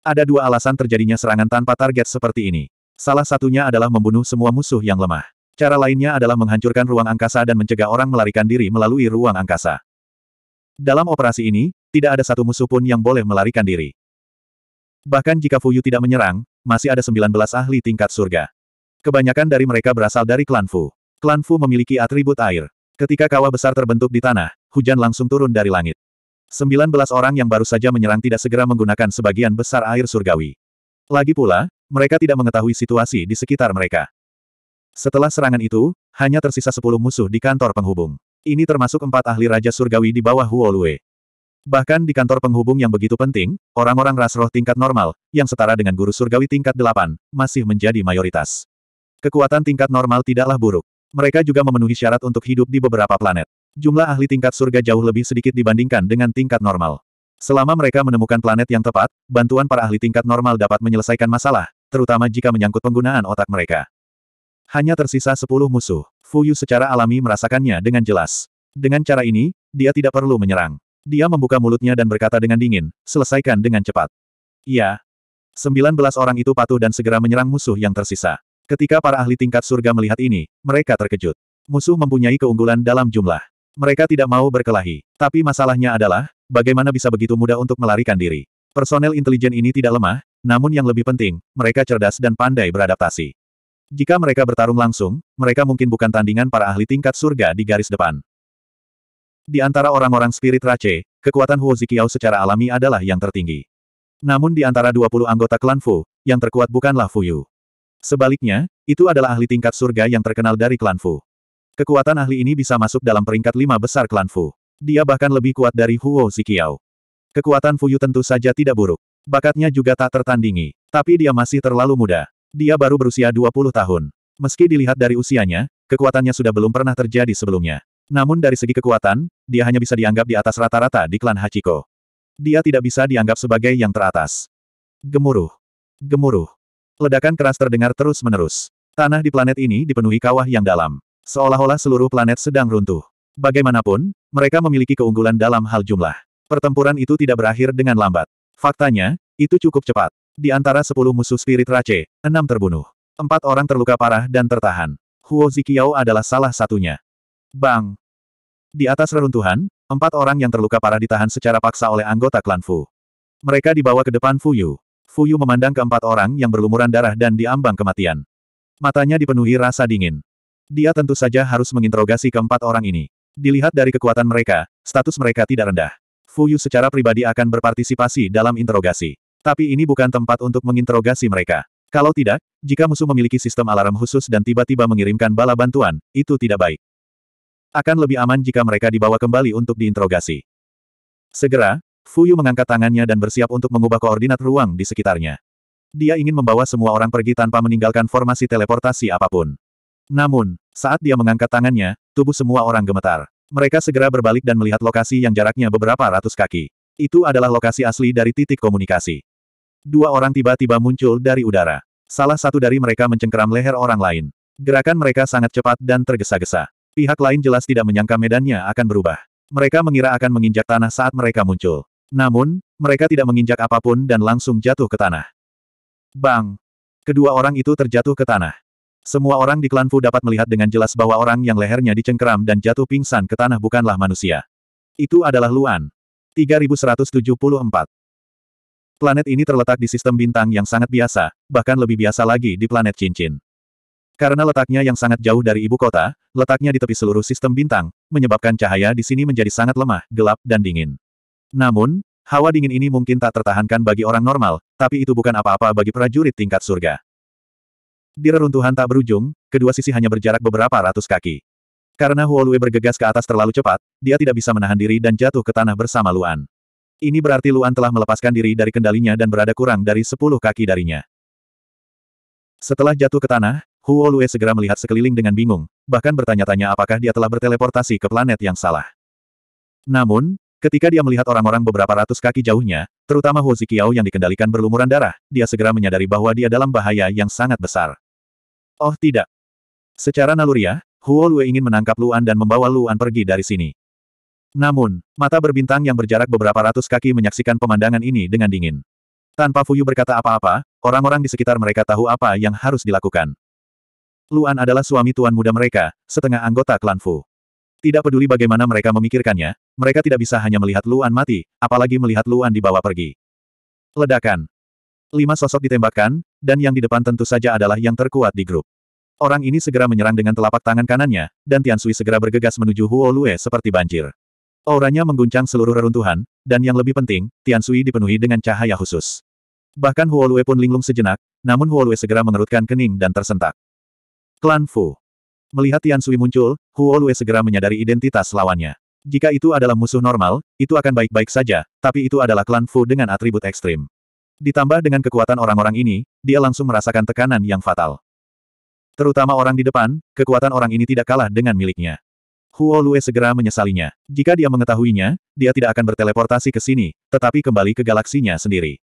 A: Ada dua alasan terjadinya serangan tanpa target seperti ini. Salah satunya adalah membunuh semua musuh yang lemah. Cara lainnya adalah menghancurkan ruang angkasa dan mencegah orang melarikan diri melalui ruang angkasa. Dalam operasi ini, tidak ada satu musuh pun yang boleh melarikan diri. Bahkan jika Fuyu tidak menyerang, masih ada 19 ahli tingkat surga. Kebanyakan dari mereka berasal dari klan Fu. Klan Fu memiliki atribut air. Ketika kawah besar terbentuk di tanah, hujan langsung turun dari langit. 19 orang yang baru saja menyerang tidak segera menggunakan sebagian besar air surgawi. Lagi pula, mereka tidak mengetahui situasi di sekitar mereka. Setelah serangan itu, hanya tersisa 10 musuh di kantor penghubung. Ini termasuk empat ahli Raja Surgawi di bawah Huolue. Bahkan di kantor penghubung yang begitu penting, orang-orang ras roh tingkat normal, yang setara dengan guru surgawi tingkat delapan, masih menjadi mayoritas. Kekuatan tingkat normal tidaklah buruk. Mereka juga memenuhi syarat untuk hidup di beberapa planet. Jumlah ahli tingkat surga jauh lebih sedikit dibandingkan dengan tingkat normal. Selama mereka menemukan planet yang tepat, bantuan para ahli tingkat normal dapat menyelesaikan masalah, terutama jika menyangkut penggunaan otak mereka. Hanya tersisa sepuluh musuh. Fu Yu secara alami merasakannya dengan jelas. Dengan cara ini, dia tidak perlu menyerang. Dia membuka mulutnya dan berkata dengan dingin, selesaikan dengan cepat. Iya. Sembilan belas orang itu patuh dan segera menyerang musuh yang tersisa. Ketika para ahli tingkat surga melihat ini, mereka terkejut. Musuh mempunyai keunggulan dalam jumlah. Mereka tidak mau berkelahi. Tapi masalahnya adalah, bagaimana bisa begitu mudah untuk melarikan diri. Personel intelijen ini tidak lemah, namun yang lebih penting, mereka cerdas dan pandai beradaptasi. Jika mereka bertarung langsung, mereka mungkin bukan tandingan para ahli tingkat surga di garis depan. Di antara orang-orang spirit race, kekuatan Huo Zikiao secara alami adalah yang tertinggi. Namun di antara 20 anggota klan Fu, yang terkuat bukanlah Fu Yu. Sebaliknya, itu adalah ahli tingkat surga yang terkenal dari klan Fu. Kekuatan ahli ini bisa masuk dalam peringkat lima besar klan Fu. Dia bahkan lebih kuat dari Huo Zikiao. Kekuatan Fu Yu tentu saja tidak buruk. Bakatnya juga tak tertandingi. Tapi dia masih terlalu muda. Dia baru berusia 20 tahun. Meski dilihat dari usianya, kekuatannya sudah belum pernah terjadi sebelumnya. Namun dari segi kekuatan, dia hanya bisa dianggap di atas rata-rata di klan Hachiko. Dia tidak bisa dianggap sebagai yang teratas. Gemuruh. Gemuruh. Ledakan keras terdengar terus-menerus. Tanah di planet ini dipenuhi kawah yang dalam. Seolah-olah seluruh planet sedang runtuh. Bagaimanapun, mereka memiliki keunggulan dalam hal jumlah. Pertempuran itu tidak berakhir dengan lambat. Faktanya, itu cukup cepat. Di antara sepuluh musuh spirit race, enam terbunuh. Empat orang terluka parah dan tertahan. Huo Zikiao adalah salah satunya. Bang! Di atas reruntuhan, empat orang yang terluka parah ditahan secara paksa oleh anggota klan Fu. Mereka dibawa ke depan Fu Yu. Fu Yu memandang keempat orang yang berlumuran darah dan diambang kematian. Matanya dipenuhi rasa dingin. Dia tentu saja harus menginterogasi keempat orang ini. Dilihat dari kekuatan mereka, status mereka tidak rendah. Fu Yu secara pribadi akan berpartisipasi dalam interogasi. Tapi ini bukan tempat untuk menginterogasi mereka. Kalau tidak, jika musuh memiliki sistem alarm khusus dan tiba-tiba mengirimkan bala bantuan, itu tidak baik. Akan lebih aman jika mereka dibawa kembali untuk diinterogasi. Segera, Fuyu mengangkat tangannya dan bersiap untuk mengubah koordinat ruang di sekitarnya. Dia ingin membawa semua orang pergi tanpa meninggalkan formasi teleportasi apapun. Namun, saat dia mengangkat tangannya, tubuh semua orang gemetar. Mereka segera berbalik dan melihat lokasi yang jaraknya beberapa ratus kaki. Itu adalah lokasi asli dari titik komunikasi. Dua orang tiba-tiba muncul dari udara. Salah satu dari mereka mencengkeram leher orang lain. Gerakan mereka sangat cepat dan tergesa-gesa. Pihak lain jelas tidak menyangka medannya akan berubah. Mereka mengira akan menginjak tanah saat mereka muncul. Namun, mereka tidak menginjak apapun dan langsung jatuh ke tanah. Bang! Kedua orang itu terjatuh ke tanah. Semua orang di klan Fu dapat melihat dengan jelas bahwa orang yang lehernya dicengkeram dan jatuh pingsan ke tanah bukanlah manusia. Itu adalah Luan. 3174. Planet ini terletak di sistem bintang yang sangat biasa, bahkan lebih biasa lagi di planet cincin. Karena letaknya yang sangat jauh dari ibu kota, letaknya di tepi seluruh sistem bintang, menyebabkan cahaya di sini menjadi sangat lemah, gelap, dan dingin. Namun, hawa dingin ini mungkin tak tertahankan bagi orang normal, tapi itu bukan apa-apa bagi prajurit tingkat surga. Di reruntuhan tak berujung, kedua sisi hanya berjarak beberapa ratus kaki. Karena Huolue bergegas ke atas terlalu cepat, dia tidak bisa menahan diri dan jatuh ke tanah bersama Luan. Ini berarti Luan telah melepaskan diri dari kendalinya dan berada kurang dari sepuluh kaki darinya. Setelah jatuh ke tanah, Huo Lue segera melihat sekeliling dengan bingung, bahkan bertanya-tanya apakah dia telah berteleportasi ke planet yang salah. Namun, ketika dia melihat orang-orang beberapa ratus kaki jauhnya, terutama Huo Zikiao yang dikendalikan berlumuran darah, dia segera menyadari bahwa dia dalam bahaya yang sangat besar. Oh tidak. Secara naluriah, Huo Lue ingin menangkap Luan dan membawa Luan pergi dari sini. Namun, mata berbintang yang berjarak beberapa ratus kaki menyaksikan pemandangan ini dengan dingin. Tanpa Fuyu berkata apa-apa, orang-orang di sekitar mereka tahu apa yang harus dilakukan. Luan adalah suami tuan muda mereka, setengah anggota klan Fu. Tidak peduli bagaimana mereka memikirkannya, mereka tidak bisa hanya melihat Luan mati, apalagi melihat Luan dibawa pergi. Ledakan. Lima sosok ditembakkan, dan yang di depan tentu saja adalah yang terkuat di grup. Orang ini segera menyerang dengan telapak tangan kanannya, dan Tian Tiansui segera bergegas menuju Huo Lue seperti banjir. Auranya mengguncang seluruh reruntuhan, dan yang lebih penting, Tian Tiansui dipenuhi dengan cahaya khusus. Bahkan Huolue pun linglung sejenak, namun Huolue segera mengerutkan kening dan tersentak. Klan Fu. Melihat Tian Tiansui muncul, Huolue segera menyadari identitas lawannya. Jika itu adalah musuh normal, itu akan baik-baik saja, tapi itu adalah klan Fu dengan atribut ekstrim. Ditambah dengan kekuatan orang-orang ini, dia langsung merasakan tekanan yang fatal. Terutama orang di depan, kekuatan orang ini tidak kalah dengan miliknya. Huo Lue segera menyesalinya. Jika dia mengetahuinya, dia tidak akan berteleportasi ke sini, tetapi kembali ke galaksinya sendiri.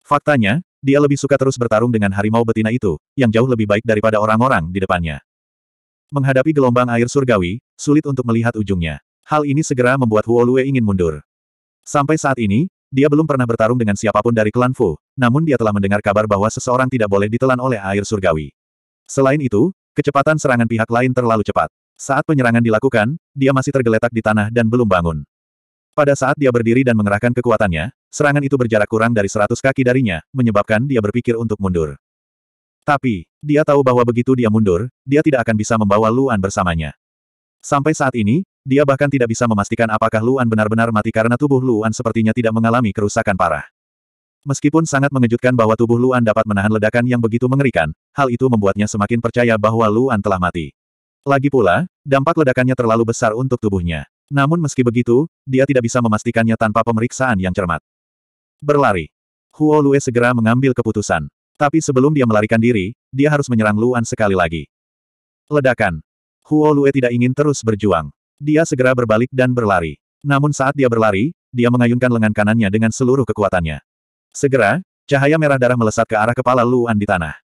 A: Faktanya, dia lebih suka terus bertarung dengan harimau betina itu, yang jauh lebih baik daripada orang-orang di depannya. Menghadapi gelombang air surgawi, sulit untuk melihat ujungnya. Hal ini segera membuat Huo Lue ingin mundur. Sampai saat ini, dia belum pernah bertarung dengan siapapun dari klan Fu, namun dia telah mendengar kabar bahwa seseorang tidak boleh ditelan oleh air surgawi. Selain itu, kecepatan serangan pihak lain terlalu cepat. Saat penyerangan dilakukan, dia masih tergeletak di tanah dan belum bangun. Pada saat dia berdiri dan mengerahkan kekuatannya, serangan itu berjarak kurang dari seratus kaki darinya, menyebabkan dia berpikir untuk mundur. Tapi, dia tahu bahwa begitu dia mundur, dia tidak akan bisa membawa Luan bersamanya. Sampai saat ini, dia bahkan tidak bisa memastikan apakah Luan benar-benar mati karena tubuh Luan sepertinya tidak mengalami kerusakan parah. Meskipun sangat mengejutkan bahwa tubuh Luan dapat menahan ledakan yang begitu mengerikan, hal itu membuatnya semakin percaya bahwa Luan telah mati. Lagi pula, dampak ledakannya terlalu besar untuk tubuhnya. Namun meski begitu, dia tidak bisa memastikannya tanpa pemeriksaan yang cermat. Berlari. Huo Lue segera mengambil keputusan. Tapi sebelum dia melarikan diri, dia harus menyerang Luan sekali lagi. Ledakan. Huo Lue tidak ingin terus berjuang. Dia segera berbalik dan berlari. Namun saat dia berlari, dia mengayunkan lengan kanannya dengan seluruh kekuatannya. Segera, cahaya merah darah melesat ke arah kepala Luan di tanah.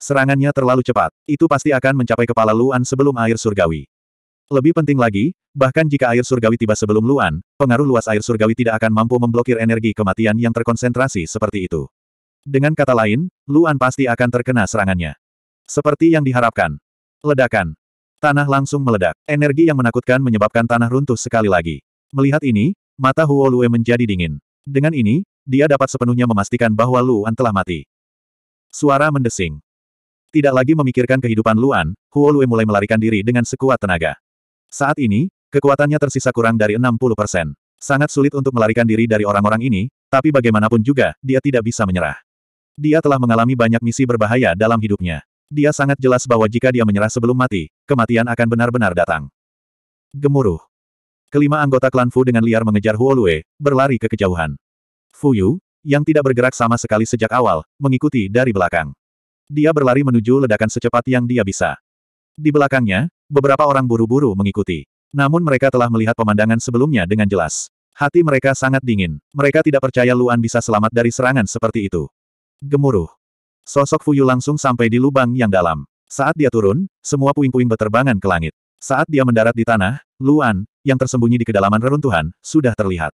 A: Serangannya terlalu cepat. Itu pasti akan mencapai kepala Luan sebelum air surgawi. Lebih penting lagi, bahkan jika air surgawi tiba sebelum Luan, pengaruh luas air surgawi tidak akan mampu memblokir energi kematian yang terkonsentrasi seperti itu. Dengan kata lain, Luan pasti akan terkena serangannya. Seperti yang diharapkan. Ledakan. Tanah langsung meledak. Energi yang menakutkan menyebabkan tanah runtuh sekali lagi. Melihat ini, mata Huo Lue menjadi dingin. Dengan ini, dia dapat sepenuhnya memastikan bahwa Luan telah mati. Suara mendesing. Tidak lagi memikirkan kehidupan Luan, Huo Lue mulai melarikan diri dengan sekuat tenaga. Saat ini, kekuatannya tersisa kurang dari 60 persen. Sangat sulit untuk melarikan diri dari orang-orang ini, tapi bagaimanapun juga, dia tidak bisa menyerah. Dia telah mengalami banyak misi berbahaya dalam hidupnya. Dia sangat jelas bahwa jika dia menyerah sebelum mati, kematian akan benar-benar datang. Gemuruh. Kelima anggota klan Fu dengan liar mengejar Huo Lue, berlari ke kejauhan. Fu Yu, yang tidak bergerak sama sekali sejak awal, mengikuti dari belakang. Dia berlari menuju ledakan secepat yang dia bisa. Di belakangnya, beberapa orang buru-buru mengikuti. Namun mereka telah melihat pemandangan sebelumnya dengan jelas. Hati mereka sangat dingin. Mereka tidak percaya Luan bisa selamat dari serangan seperti itu. Gemuruh. Sosok Fuyu langsung sampai di lubang yang dalam. Saat dia turun, semua puing-puing berterbangan ke langit. Saat dia mendarat di tanah, Luan, yang tersembunyi di kedalaman reruntuhan, sudah terlihat.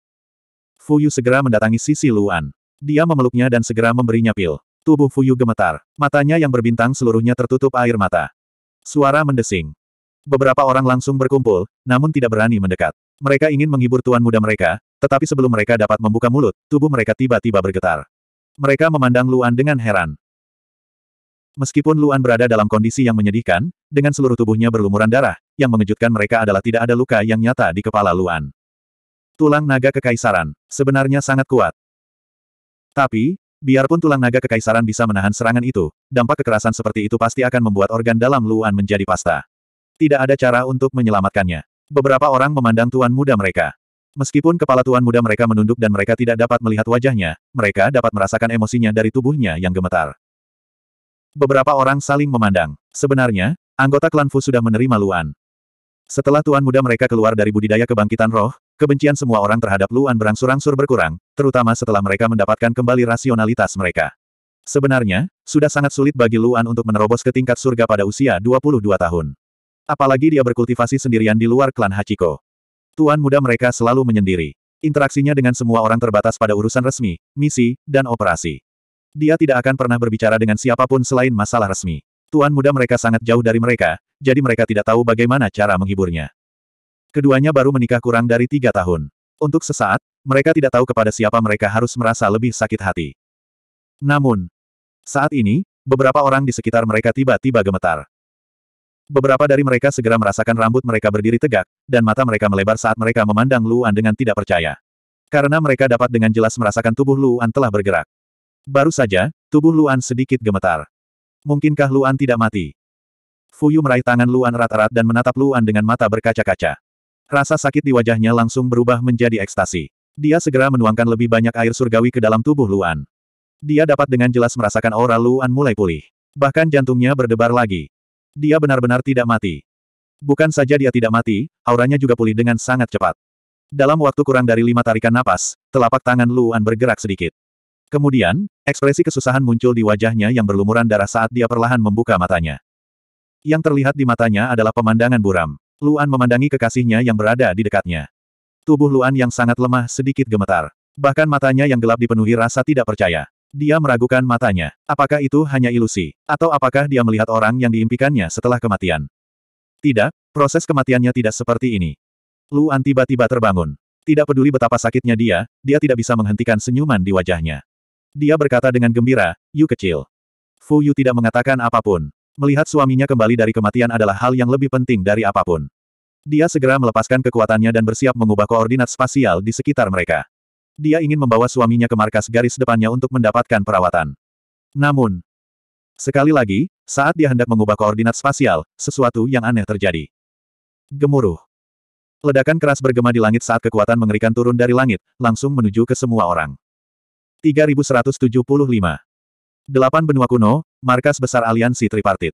A: Fuyu segera mendatangi sisi Luan. Dia memeluknya dan segera memberinya pil. Tubuh Fuyu gemetar. Matanya yang berbintang seluruhnya tertutup air mata. Suara mendesing. Beberapa orang langsung berkumpul, namun tidak berani mendekat. Mereka ingin menghibur tuan muda mereka, tetapi sebelum mereka dapat membuka mulut, tubuh mereka tiba-tiba bergetar. Mereka memandang Luan dengan heran. Meskipun Luan berada dalam kondisi yang menyedihkan, dengan seluruh tubuhnya berlumuran darah, yang mengejutkan mereka adalah tidak ada luka yang nyata di kepala Luan. Tulang naga kekaisaran, sebenarnya sangat kuat. Tapi, Biarpun tulang naga kekaisaran bisa menahan serangan itu, dampak kekerasan seperti itu pasti akan membuat organ dalam Luan menjadi pasta. Tidak ada cara untuk menyelamatkannya. Beberapa orang memandang tuan muda mereka. Meskipun kepala tuan muda mereka menunduk dan mereka tidak dapat melihat wajahnya, mereka dapat merasakan emosinya dari tubuhnya yang gemetar. Beberapa orang saling memandang. Sebenarnya, anggota klan Fu sudah menerima Luan. Setelah tuan muda mereka keluar dari budidaya kebangkitan roh, Kebencian semua orang terhadap Luan berangsur-angsur berkurang, terutama setelah mereka mendapatkan kembali rasionalitas mereka. Sebenarnya, sudah sangat sulit bagi Luan untuk menerobos ke tingkat surga pada usia 22 tahun. Apalagi dia berkultivasi sendirian di luar klan Hachiko. Tuan muda mereka selalu menyendiri. Interaksinya dengan semua orang terbatas pada urusan resmi, misi, dan operasi. Dia tidak akan pernah berbicara dengan siapapun selain masalah resmi. Tuan muda mereka sangat jauh dari mereka, jadi mereka tidak tahu bagaimana cara menghiburnya. Keduanya baru menikah kurang dari tiga tahun. Untuk sesaat, mereka tidak tahu kepada siapa mereka harus merasa lebih sakit hati. Namun, saat ini, beberapa orang di sekitar mereka tiba-tiba gemetar. Beberapa dari mereka segera merasakan rambut mereka berdiri tegak, dan mata mereka melebar saat mereka memandang Luan dengan tidak percaya. Karena mereka dapat dengan jelas merasakan tubuh Luan telah bergerak. Baru saja, tubuh Luan sedikit gemetar. Mungkinkah Luan tidak mati? Fuyu meraih tangan Luan erat-erat dan menatap Luan dengan mata berkaca-kaca. Rasa sakit di wajahnya langsung berubah menjadi ekstasi. Dia segera menuangkan lebih banyak air surgawi ke dalam tubuh Luan. Dia dapat dengan jelas merasakan aura Luan mulai pulih. Bahkan jantungnya berdebar lagi. Dia benar-benar tidak mati. Bukan saja dia tidak mati, auranya juga pulih dengan sangat cepat. Dalam waktu kurang dari lima tarikan napas, telapak tangan Luan bergerak sedikit. Kemudian, ekspresi kesusahan muncul di wajahnya yang berlumuran darah saat dia perlahan membuka matanya. Yang terlihat di matanya adalah pemandangan buram. Luan memandangi kekasihnya yang berada di dekatnya. Tubuh Luan yang sangat lemah sedikit gemetar. Bahkan matanya yang gelap dipenuhi rasa tidak percaya. Dia meragukan matanya. Apakah itu hanya ilusi? Atau apakah dia melihat orang yang diimpikannya setelah kematian? Tidak, proses kematiannya tidak seperti ini. Luan tiba-tiba terbangun. Tidak peduli betapa sakitnya dia, dia tidak bisa menghentikan senyuman di wajahnya. Dia berkata dengan gembira, Yu kecil. Fu Yu tidak mengatakan apapun. Melihat suaminya kembali dari kematian adalah hal yang lebih penting dari apapun. Dia segera melepaskan kekuatannya dan bersiap mengubah koordinat spasial di sekitar mereka. Dia ingin membawa suaminya ke markas garis depannya untuk mendapatkan perawatan. Namun, sekali lagi, saat dia hendak mengubah koordinat spasial, sesuatu yang aneh terjadi. Gemuruh. Ledakan keras bergema di langit saat kekuatan mengerikan turun dari langit, langsung menuju ke semua orang. 3175 Delapan benua kuno, markas besar aliansi tripartit.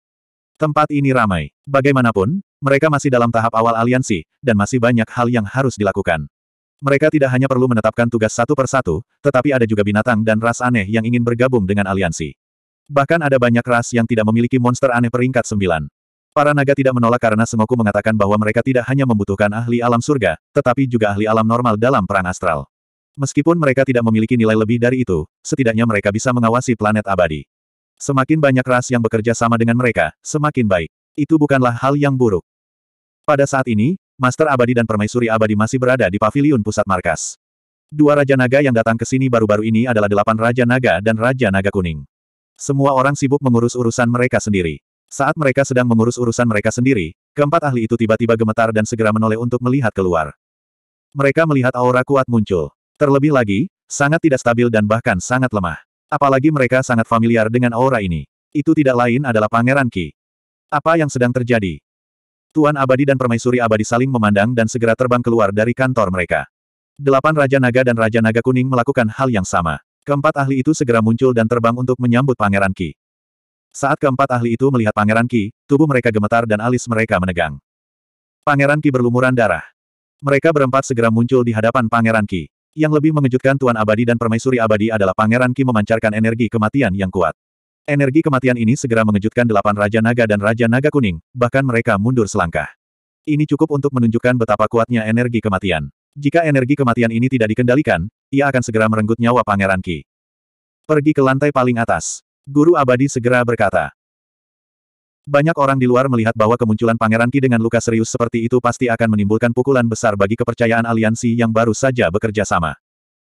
A: Tempat ini ramai. Bagaimanapun, mereka masih dalam tahap awal aliansi, dan masih banyak hal yang harus dilakukan. Mereka tidak hanya perlu menetapkan tugas satu persatu, tetapi ada juga binatang dan ras aneh yang ingin bergabung dengan aliansi. Bahkan ada banyak ras yang tidak memiliki monster aneh peringkat sembilan. Para naga tidak menolak karena Sengoku mengatakan bahwa mereka tidak hanya membutuhkan ahli alam surga, tetapi juga ahli alam normal dalam perang astral. Meskipun mereka tidak memiliki nilai lebih dari itu, setidaknya mereka bisa mengawasi planet abadi. Semakin banyak ras yang bekerja sama dengan mereka, semakin baik. Itu bukanlah hal yang buruk. Pada saat ini, Master Abadi dan Permaisuri Abadi masih berada di paviliun pusat markas. Dua Raja Naga yang datang ke sini baru-baru ini adalah delapan Raja Naga dan Raja Naga Kuning. Semua orang sibuk mengurus urusan mereka sendiri. Saat mereka sedang mengurus urusan mereka sendiri, keempat ahli itu tiba-tiba gemetar dan segera menoleh untuk melihat keluar. Mereka melihat aura kuat muncul. Terlebih lagi, sangat tidak stabil dan bahkan sangat lemah. Apalagi mereka sangat familiar dengan aura ini. Itu tidak lain adalah Pangeran Ki. Apa yang sedang terjadi? Tuan Abadi dan Permaisuri Abadi saling memandang dan segera terbang keluar dari kantor mereka. Delapan Raja Naga dan Raja Naga Kuning melakukan hal yang sama. Keempat ahli itu segera muncul dan terbang untuk menyambut Pangeran Ki. Saat keempat ahli itu melihat Pangeran Ki, tubuh mereka gemetar dan alis mereka menegang. Pangeran Ki berlumuran darah. Mereka berempat segera muncul di hadapan Pangeran Ki. Yang lebih mengejutkan Tuan Abadi dan Permaisuri Abadi adalah Pangeran Ki memancarkan energi kematian yang kuat. Energi kematian ini segera mengejutkan delapan Raja Naga dan Raja Naga Kuning, bahkan mereka mundur selangkah. Ini cukup untuk menunjukkan betapa kuatnya energi kematian. Jika energi kematian ini tidak dikendalikan, ia akan segera merenggut nyawa Pangeran Ki. Pergi ke lantai paling atas. Guru abadi segera berkata. Banyak orang di luar melihat bahwa kemunculan Pangeran Ki dengan luka serius seperti itu pasti akan menimbulkan pukulan besar bagi kepercayaan aliansi yang baru saja bekerja sama.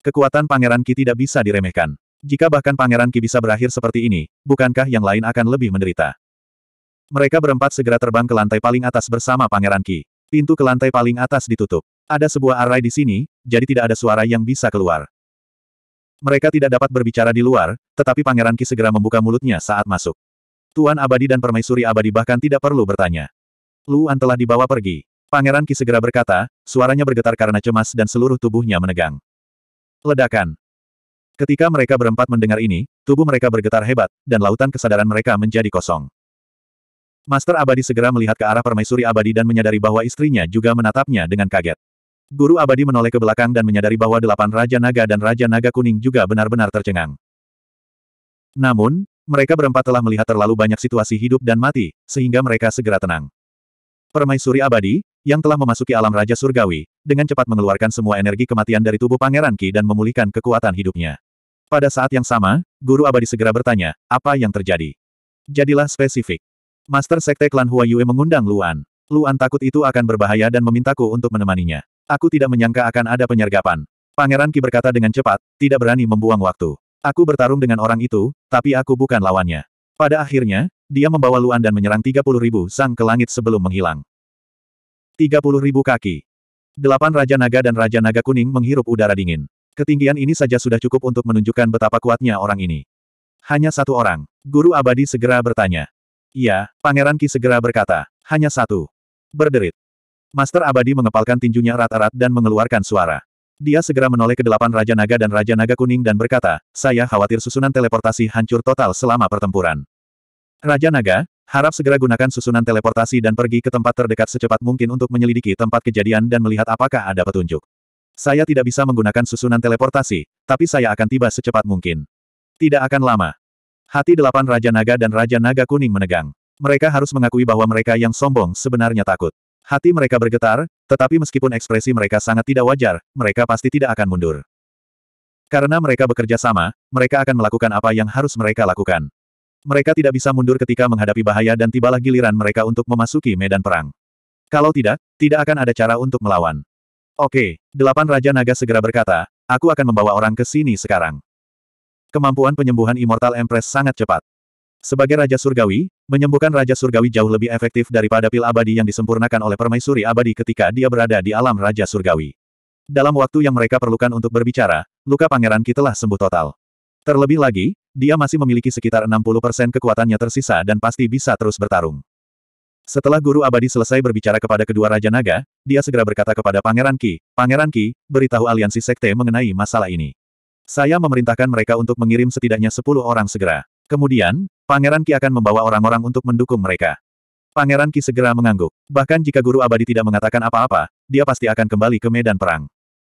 A: Kekuatan Pangeran Ki tidak bisa diremehkan. Jika bahkan Pangeran Ki bisa berakhir seperti ini, bukankah yang lain akan lebih menderita? Mereka berempat segera terbang ke lantai paling atas bersama Pangeran Ki. Pintu ke lantai paling atas ditutup. Ada sebuah array di sini, jadi tidak ada suara yang bisa keluar. Mereka tidak dapat berbicara di luar, tetapi Pangeran Ki segera membuka mulutnya saat masuk. Tuan Abadi dan Permaisuri Abadi bahkan tidak perlu bertanya. Luan telah dibawa pergi. Pangeran Ki segera berkata, suaranya bergetar karena cemas dan seluruh tubuhnya menegang. Ledakan. Ketika mereka berempat mendengar ini, tubuh mereka bergetar hebat, dan lautan kesadaran mereka menjadi kosong. Master Abadi segera melihat ke arah Permaisuri Abadi dan menyadari bahwa istrinya juga menatapnya dengan kaget. Guru Abadi menoleh ke belakang dan menyadari bahwa delapan Raja Naga dan Raja Naga Kuning juga benar-benar tercengang. Namun, mereka berempat telah melihat terlalu banyak situasi hidup dan mati, sehingga mereka segera tenang. Permaisuri abadi, yang telah memasuki alam Raja Surgawi, dengan cepat mengeluarkan semua energi kematian dari tubuh Pangeran Ki dan memulihkan kekuatan hidupnya. Pada saat yang sama, Guru Abadi segera bertanya, apa yang terjadi? Jadilah spesifik. Master Sekte Klan Hua Yue mengundang Luan. Luan takut itu akan berbahaya dan memintaku untuk menemaninya. Aku tidak menyangka akan ada penyergapan. Pangeran Ki berkata dengan cepat, tidak berani membuang waktu. Aku bertarung dengan orang itu, tapi aku bukan lawannya. Pada akhirnya, dia membawa Luan dan menyerang 30 ribu sang ke langit sebelum menghilang. 30 ribu kaki. Delapan Raja Naga dan Raja Naga Kuning menghirup udara dingin. Ketinggian ini saja sudah cukup untuk menunjukkan betapa kuatnya orang ini. Hanya satu orang. Guru abadi segera bertanya. Iya, Pangeran Ki segera berkata. Hanya satu. Berderit. Master abadi mengepalkan tinjunya rata rat dan mengeluarkan suara. Dia segera menoleh ke delapan Raja Naga dan Raja Naga Kuning dan berkata, saya khawatir susunan teleportasi hancur total selama pertempuran. Raja Naga, harap segera gunakan susunan teleportasi dan pergi ke tempat terdekat secepat mungkin untuk menyelidiki tempat kejadian dan melihat apakah ada petunjuk. Saya tidak bisa menggunakan susunan teleportasi, tapi saya akan tiba secepat mungkin. Tidak akan lama. Hati delapan Raja Naga dan Raja Naga Kuning menegang. Mereka harus mengakui bahwa mereka yang sombong sebenarnya takut. Hati mereka bergetar, tetapi meskipun ekspresi mereka sangat tidak wajar, mereka pasti tidak akan mundur. Karena mereka bekerja sama, mereka akan melakukan apa yang harus mereka lakukan. Mereka tidak bisa mundur ketika menghadapi bahaya dan tibalah giliran mereka untuk memasuki medan perang. Kalau tidak, tidak akan ada cara untuk melawan. Oke, delapan Raja Naga segera berkata, aku akan membawa orang ke sini sekarang. Kemampuan penyembuhan Immortal Empress sangat cepat. Sebagai Raja Surgawi, Menyembuhkan Raja Surgawi jauh lebih efektif daripada pil abadi yang disempurnakan oleh permaisuri abadi ketika dia berada di alam Raja Surgawi. Dalam waktu yang mereka perlukan untuk berbicara, luka Pangeran Ki telah sembuh total. Terlebih lagi, dia masih memiliki sekitar 60% kekuatannya tersisa dan pasti bisa terus bertarung. Setelah Guru Abadi selesai berbicara kepada kedua Raja Naga, dia segera berkata kepada Pangeran Ki, Pangeran Ki, beritahu aliansi sekte mengenai masalah ini. Saya memerintahkan mereka untuk mengirim setidaknya 10 orang segera. Kemudian, Pangeran Ki akan membawa orang-orang untuk mendukung mereka. Pangeran Ki segera mengangguk. Bahkan jika Guru Abadi tidak mengatakan apa-apa, dia pasti akan kembali ke medan perang.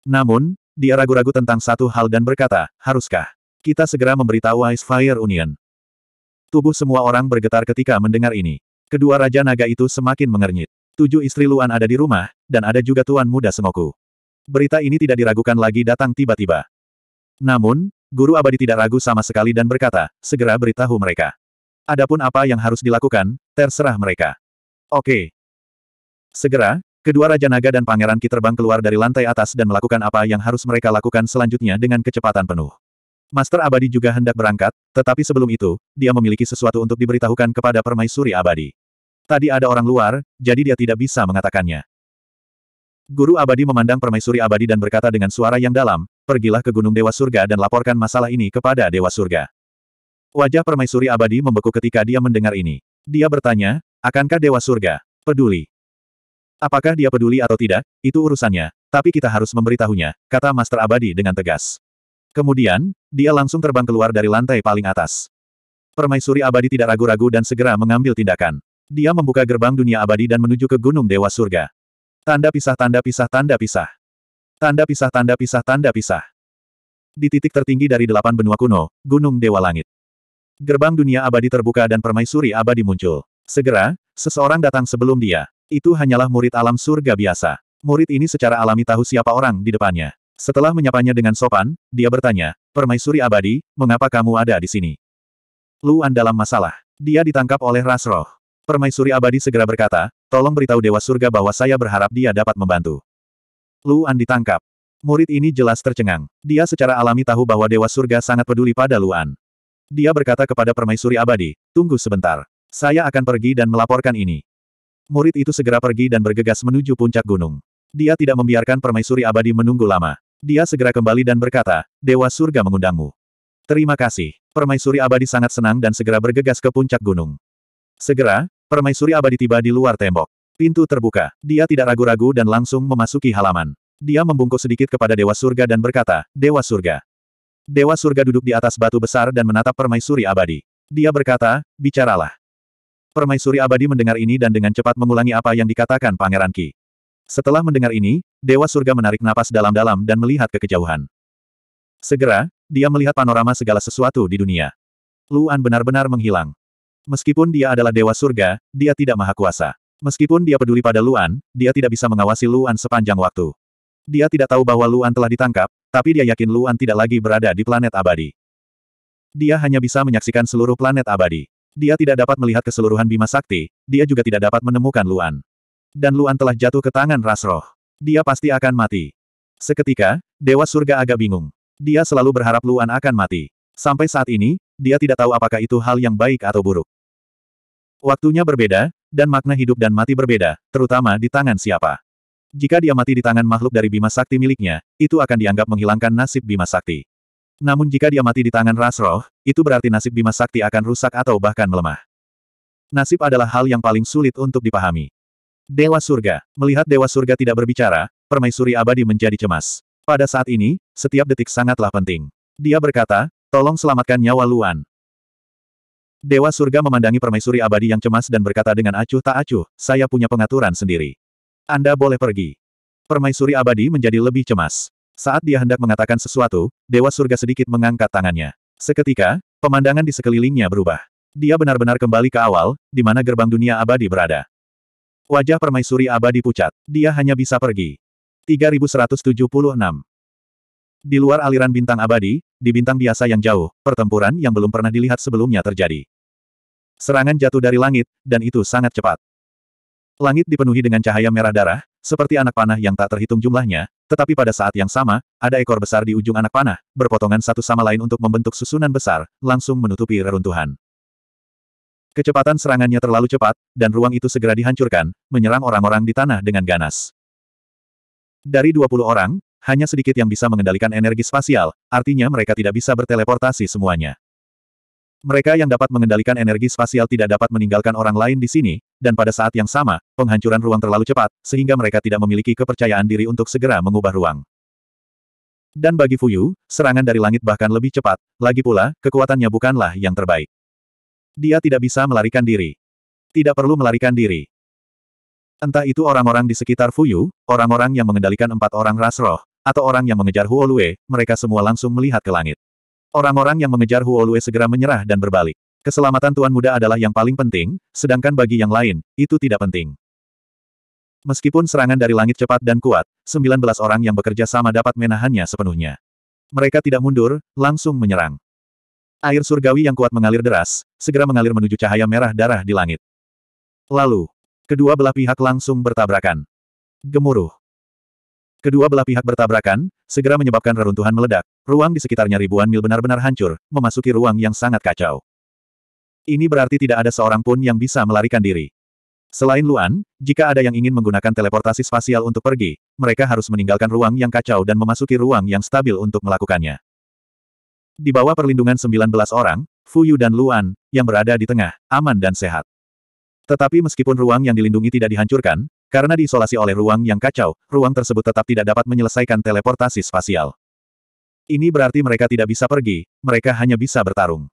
A: Namun, dia ragu-ragu tentang satu hal dan berkata, haruskah? Kita segera memberitahu Ice Fire Union. Tubuh semua orang bergetar ketika mendengar ini. Kedua Raja Naga itu semakin mengernyit. Tujuh istri Luan ada di rumah, dan ada juga Tuan Muda Semoku. Berita ini tidak diragukan lagi datang tiba-tiba. Namun, Guru Abadi tidak ragu sama sekali dan berkata, segera beritahu mereka. Adapun apa yang harus dilakukan, terserah mereka. Oke. Segera, kedua Raja Naga dan Pangeran Ki terbang keluar dari lantai atas dan melakukan apa yang harus mereka lakukan selanjutnya dengan kecepatan penuh. Master Abadi juga hendak berangkat, tetapi sebelum itu, dia memiliki sesuatu untuk diberitahukan kepada Permaisuri Abadi. Tadi ada orang luar, jadi dia tidak bisa mengatakannya. Guru Abadi memandang Permaisuri Abadi dan berkata dengan suara yang dalam, pergilah ke Gunung Dewa Surga dan laporkan masalah ini kepada Dewa Surga. Wajah permaisuri abadi membeku ketika dia mendengar ini. Dia bertanya, akankah Dewa Surga peduli? Apakah dia peduli atau tidak, itu urusannya, tapi kita harus memberitahunya, kata Master Abadi dengan tegas. Kemudian, dia langsung terbang keluar dari lantai paling atas. Permaisuri abadi tidak ragu-ragu dan segera mengambil tindakan. Dia membuka gerbang dunia abadi dan menuju ke Gunung Dewa Surga. Tanda pisah tanda pisah tanda pisah. Tanda pisah tanda pisah tanda pisah. Di titik tertinggi dari delapan benua kuno, Gunung Dewa Langit. Gerbang dunia abadi terbuka dan permaisuri abadi muncul. Segera, seseorang datang sebelum dia. Itu hanyalah murid alam surga biasa. Murid ini secara alami tahu siapa orang di depannya. Setelah menyapanya dengan sopan, dia bertanya, Permaisuri abadi, mengapa kamu ada di sini? Luan dalam masalah. Dia ditangkap oleh Rasroh. Permaisuri abadi segera berkata, tolong beritahu Dewa Surga bahwa saya berharap dia dapat membantu. Luan ditangkap. Murid ini jelas tercengang. Dia secara alami tahu bahwa Dewa Surga sangat peduli pada Luan. Dia berkata kepada permaisuri abadi, tunggu sebentar. Saya akan pergi dan melaporkan ini. Murid itu segera pergi dan bergegas menuju puncak gunung. Dia tidak membiarkan permaisuri abadi menunggu lama. Dia segera kembali dan berkata, Dewa Surga mengundangmu. Terima kasih. Permaisuri abadi sangat senang dan segera bergegas ke puncak gunung. Segera, permaisuri abadi tiba di luar tembok. Pintu terbuka. Dia tidak ragu-ragu dan langsung memasuki halaman. Dia membungkuk sedikit kepada Dewa Surga dan berkata, Dewa Surga, Dewa surga duduk di atas batu besar dan menatap permaisuri abadi. Dia berkata, bicaralah. Permaisuri abadi mendengar ini dan dengan cepat mengulangi apa yang dikatakan Pangeran Ki. Setelah mendengar ini, Dewa surga menarik napas dalam-dalam dan melihat ke kejauhan. Segera, dia melihat panorama segala sesuatu di dunia. Luan benar-benar menghilang. Meskipun dia adalah dewa surga, dia tidak maha kuasa. Meskipun dia peduli pada Luan, dia tidak bisa mengawasi Luan sepanjang waktu. Dia tidak tahu bahwa Luan telah ditangkap, tapi dia yakin Luan tidak lagi berada di planet abadi. Dia hanya bisa menyaksikan seluruh planet abadi. Dia tidak dapat melihat keseluruhan Bima Sakti, dia juga tidak dapat menemukan Luan. Dan Luan telah jatuh ke tangan Rasroh. Dia pasti akan mati. Seketika, Dewa Surga agak bingung. Dia selalu berharap Luan akan mati. Sampai saat ini, dia tidak tahu apakah itu hal yang baik atau buruk. Waktunya berbeda, dan makna hidup dan mati berbeda, terutama di tangan siapa. Jika dia mati di tangan makhluk dari Bima Sakti miliknya, itu akan dianggap menghilangkan nasib Bima Sakti. Namun jika dia mati di tangan ras roh, itu berarti nasib Bima Sakti akan rusak atau bahkan melemah. Nasib adalah hal yang paling sulit untuk dipahami. Dewa Surga Melihat Dewa Surga tidak berbicara, permaisuri abadi menjadi cemas. Pada saat ini, setiap detik sangatlah penting. Dia berkata, tolong selamatkan nyawa Luan. Dewa Surga memandangi permaisuri abadi yang cemas dan berkata dengan acuh tak acuh, saya punya pengaturan sendiri. Anda boleh pergi. Permaisuri abadi menjadi lebih cemas. Saat dia hendak mengatakan sesuatu, Dewa Surga sedikit mengangkat tangannya. Seketika, pemandangan di sekelilingnya berubah. Dia benar-benar kembali ke awal, di mana gerbang dunia abadi berada. Wajah permaisuri abadi pucat. Dia hanya bisa pergi. 3176 Di luar aliran bintang abadi, di bintang biasa yang jauh, pertempuran yang belum pernah dilihat sebelumnya terjadi. Serangan jatuh dari langit, dan itu sangat cepat. Langit dipenuhi dengan cahaya merah darah, seperti anak panah yang tak terhitung jumlahnya, tetapi pada saat yang sama, ada ekor besar di ujung anak panah, berpotongan satu sama lain untuk membentuk susunan besar, langsung menutupi reruntuhan. Kecepatan serangannya terlalu cepat, dan ruang itu segera dihancurkan, menyerang orang-orang di tanah dengan ganas. Dari 20 orang, hanya sedikit yang bisa mengendalikan energi spasial, artinya mereka tidak bisa berteleportasi semuanya. Mereka yang dapat mengendalikan energi spasial tidak dapat meninggalkan orang lain di sini, dan pada saat yang sama, penghancuran ruang terlalu cepat, sehingga mereka tidak memiliki kepercayaan diri untuk segera mengubah ruang. Dan bagi Fuyu, serangan dari langit bahkan lebih cepat, lagi pula, kekuatannya bukanlah yang terbaik. Dia tidak bisa melarikan diri. Tidak perlu melarikan diri. Entah itu orang-orang di sekitar Fuyu, orang-orang yang mengendalikan empat orang ras roh, atau orang yang mengejar Huolue, mereka semua langsung melihat ke langit. Orang-orang yang mengejar Huolue segera menyerah dan berbalik. Keselamatan Tuan Muda adalah yang paling penting, sedangkan bagi yang lain, itu tidak penting. Meskipun serangan dari langit cepat dan kuat, 19 orang yang bekerja sama dapat menahannya sepenuhnya. Mereka tidak mundur, langsung menyerang. Air surgawi yang kuat mengalir deras, segera mengalir menuju cahaya merah darah di langit. Lalu, kedua belah pihak langsung bertabrakan. Gemuruh. Kedua belah pihak bertabrakan, segera menyebabkan reruntuhan meledak. Ruang di sekitarnya ribuan mil benar-benar hancur, memasuki ruang yang sangat kacau. Ini berarti tidak ada seorang pun yang bisa melarikan diri. Selain Luan, jika ada yang ingin menggunakan teleportasi spasial untuk pergi, mereka harus meninggalkan ruang yang kacau dan memasuki ruang yang stabil untuk melakukannya. Di bawah perlindungan 19 orang, Fuyu dan Luan, yang berada di tengah, aman dan sehat. Tetapi meskipun ruang yang dilindungi tidak dihancurkan, karena diisolasi oleh ruang yang kacau, ruang tersebut tetap tidak dapat menyelesaikan teleportasi spasial. Ini berarti mereka tidak bisa pergi, mereka hanya bisa bertarung.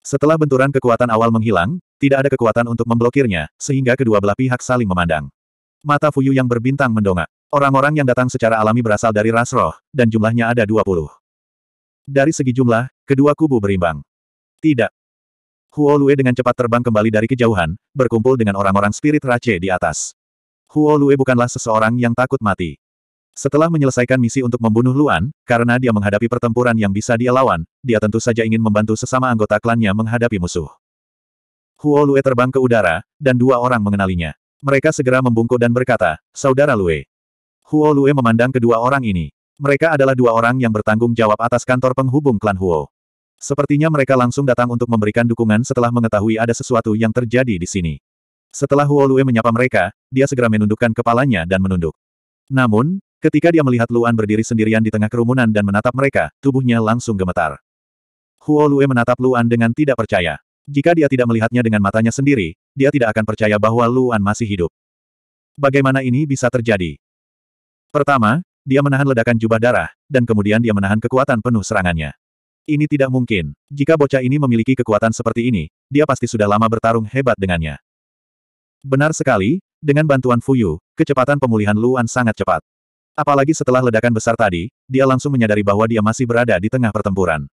A: Setelah benturan kekuatan awal menghilang, tidak ada kekuatan untuk memblokirnya, sehingga kedua belah pihak saling memandang. Mata Fuyu yang berbintang mendongak. Orang-orang yang datang secara alami berasal dari ras roh, dan jumlahnya ada 20. Dari segi jumlah, kedua kubu berimbang. Tidak, Huo Lue dengan cepat terbang kembali dari kejauhan, berkumpul dengan orang-orang spirit race di atas. Huo Lue bukanlah seseorang yang takut mati. Setelah menyelesaikan misi untuk membunuh Luan, karena dia menghadapi pertempuran yang bisa dia lawan, dia tentu saja ingin membantu sesama anggota klannya menghadapi musuh. Huo Lue terbang ke udara, dan dua orang mengenalinya. Mereka segera membungkuk dan berkata, Saudara Lue. Huo Lue memandang kedua orang ini. Mereka adalah dua orang yang bertanggung jawab atas kantor penghubung klan Huo. Sepertinya mereka langsung datang untuk memberikan dukungan setelah mengetahui ada sesuatu yang terjadi di sini. Setelah Huo Lue menyapa mereka, dia segera menundukkan kepalanya dan menunduk. Namun, ketika dia melihat Luan berdiri sendirian di tengah kerumunan dan menatap mereka, tubuhnya langsung gemetar. Huo Lue menatap Luan dengan tidak percaya. Jika dia tidak melihatnya dengan matanya sendiri, dia tidak akan percaya bahwa Luan masih hidup. Bagaimana ini bisa terjadi? Pertama, dia menahan ledakan jubah darah, dan kemudian dia menahan kekuatan penuh serangannya. Ini tidak mungkin. Jika bocah ini memiliki kekuatan seperti ini, dia pasti sudah lama bertarung hebat dengannya. Benar sekali, dengan bantuan Fuyu, kecepatan pemulihan Luan sangat cepat. Apalagi setelah ledakan besar tadi, dia langsung menyadari bahwa dia masih berada di tengah pertempuran.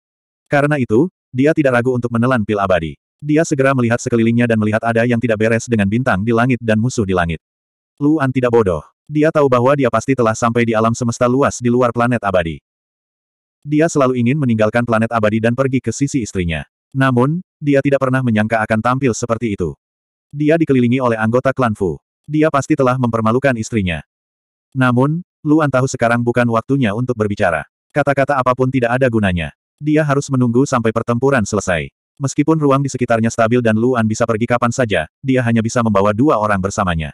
A: Karena itu, dia tidak ragu untuk menelan pil abadi. Dia segera melihat sekelilingnya dan melihat ada yang tidak beres dengan bintang di langit dan musuh di langit. Luan tidak bodoh. Dia tahu bahwa dia pasti telah sampai di alam semesta luas di luar planet abadi. Dia selalu ingin meninggalkan planet abadi dan pergi ke sisi istrinya. Namun, dia tidak pernah menyangka akan tampil seperti itu. Dia dikelilingi oleh anggota klan Fu. Dia pasti telah mempermalukan istrinya. Namun, Luan tahu sekarang bukan waktunya untuk berbicara. Kata-kata apapun tidak ada gunanya. Dia harus menunggu sampai pertempuran selesai. Meskipun ruang di sekitarnya stabil dan Luan bisa pergi kapan saja, dia hanya bisa membawa dua orang bersamanya.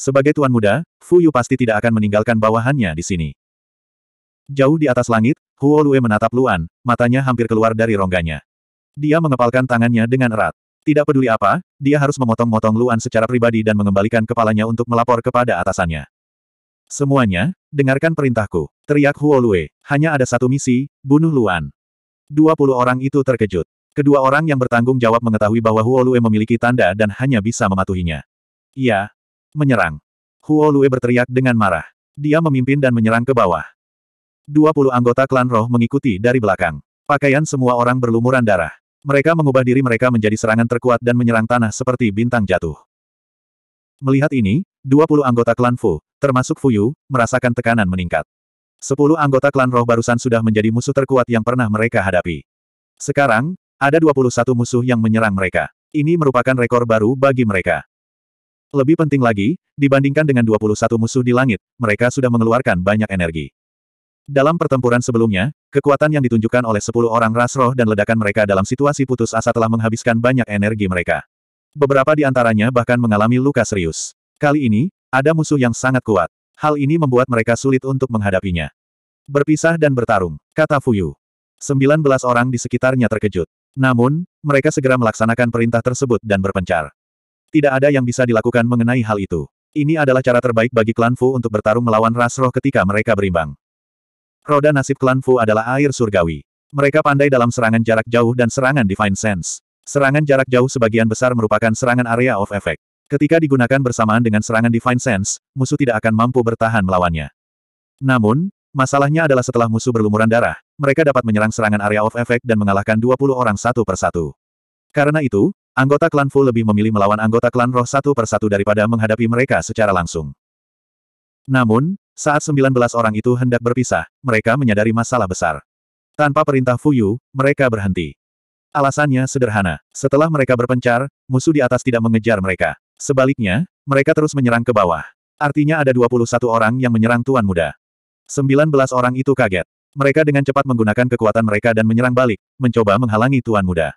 A: Sebagai tuan muda, Fu Yu pasti tidak akan meninggalkan bawahannya di sini. Jauh di atas langit, Huo Lue menatap Luan, matanya hampir keluar dari rongganya. Dia mengepalkan tangannya dengan erat. Tidak peduli apa, dia harus memotong-motong Luan secara pribadi dan mengembalikan kepalanya untuk melapor kepada atasannya. Semuanya, dengarkan perintahku, teriak Huo Lue. Hanya ada satu misi, bunuh Luan. Dua puluh orang itu terkejut. Kedua orang yang bertanggung jawab mengetahui bahwa Huo Lue memiliki tanda dan hanya bisa mematuhinya. Ia menyerang. Huo Lue berteriak dengan marah. Dia memimpin dan menyerang ke bawah. 20 anggota klan roh mengikuti dari belakang. Pakaian semua orang berlumuran darah. Mereka mengubah diri mereka menjadi serangan terkuat dan menyerang tanah seperti bintang jatuh. Melihat ini, 20 anggota klan Fu, termasuk Fuyu, merasakan tekanan meningkat. 10 anggota klan roh barusan sudah menjadi musuh terkuat yang pernah mereka hadapi. Sekarang, ada 21 musuh yang menyerang mereka. Ini merupakan rekor baru bagi mereka. Lebih penting lagi, dibandingkan dengan 21 musuh di langit, mereka sudah mengeluarkan banyak energi. Dalam pertempuran sebelumnya, kekuatan yang ditunjukkan oleh sepuluh orang ras roh dan ledakan mereka dalam situasi putus asa telah menghabiskan banyak energi mereka. Beberapa di antaranya bahkan mengalami luka serius. Kali ini, ada musuh yang sangat kuat. Hal ini membuat mereka sulit untuk menghadapinya. Berpisah dan bertarung, kata Fuyu. Sembilan belas orang di sekitarnya terkejut. Namun, mereka segera melaksanakan perintah tersebut dan berpencar. Tidak ada yang bisa dilakukan mengenai hal itu. Ini adalah cara terbaik bagi klan Fu untuk bertarung melawan ras roh ketika mereka berimbang. Roda nasib klan Fu adalah air surgawi. Mereka pandai dalam serangan jarak jauh dan serangan Divine Sense. Serangan jarak jauh sebagian besar merupakan serangan area of effect. Ketika digunakan bersamaan dengan serangan Divine Sense, musuh tidak akan mampu bertahan melawannya. Namun, masalahnya adalah setelah musuh berlumuran darah, mereka dapat menyerang serangan area of effect dan mengalahkan 20 orang satu persatu. Karena itu, anggota klan Fu lebih memilih melawan anggota klan roh satu persatu daripada menghadapi mereka secara langsung. Namun, saat 19 orang itu hendak berpisah, mereka menyadari masalah besar. Tanpa perintah Fuyu, mereka berhenti. Alasannya sederhana. Setelah mereka berpencar, musuh di atas tidak mengejar mereka. Sebaliknya, mereka terus menyerang ke bawah. Artinya ada 21 orang yang menyerang Tuan Muda. 19 orang itu kaget. Mereka dengan cepat menggunakan kekuatan mereka dan menyerang balik, mencoba menghalangi Tuan Muda.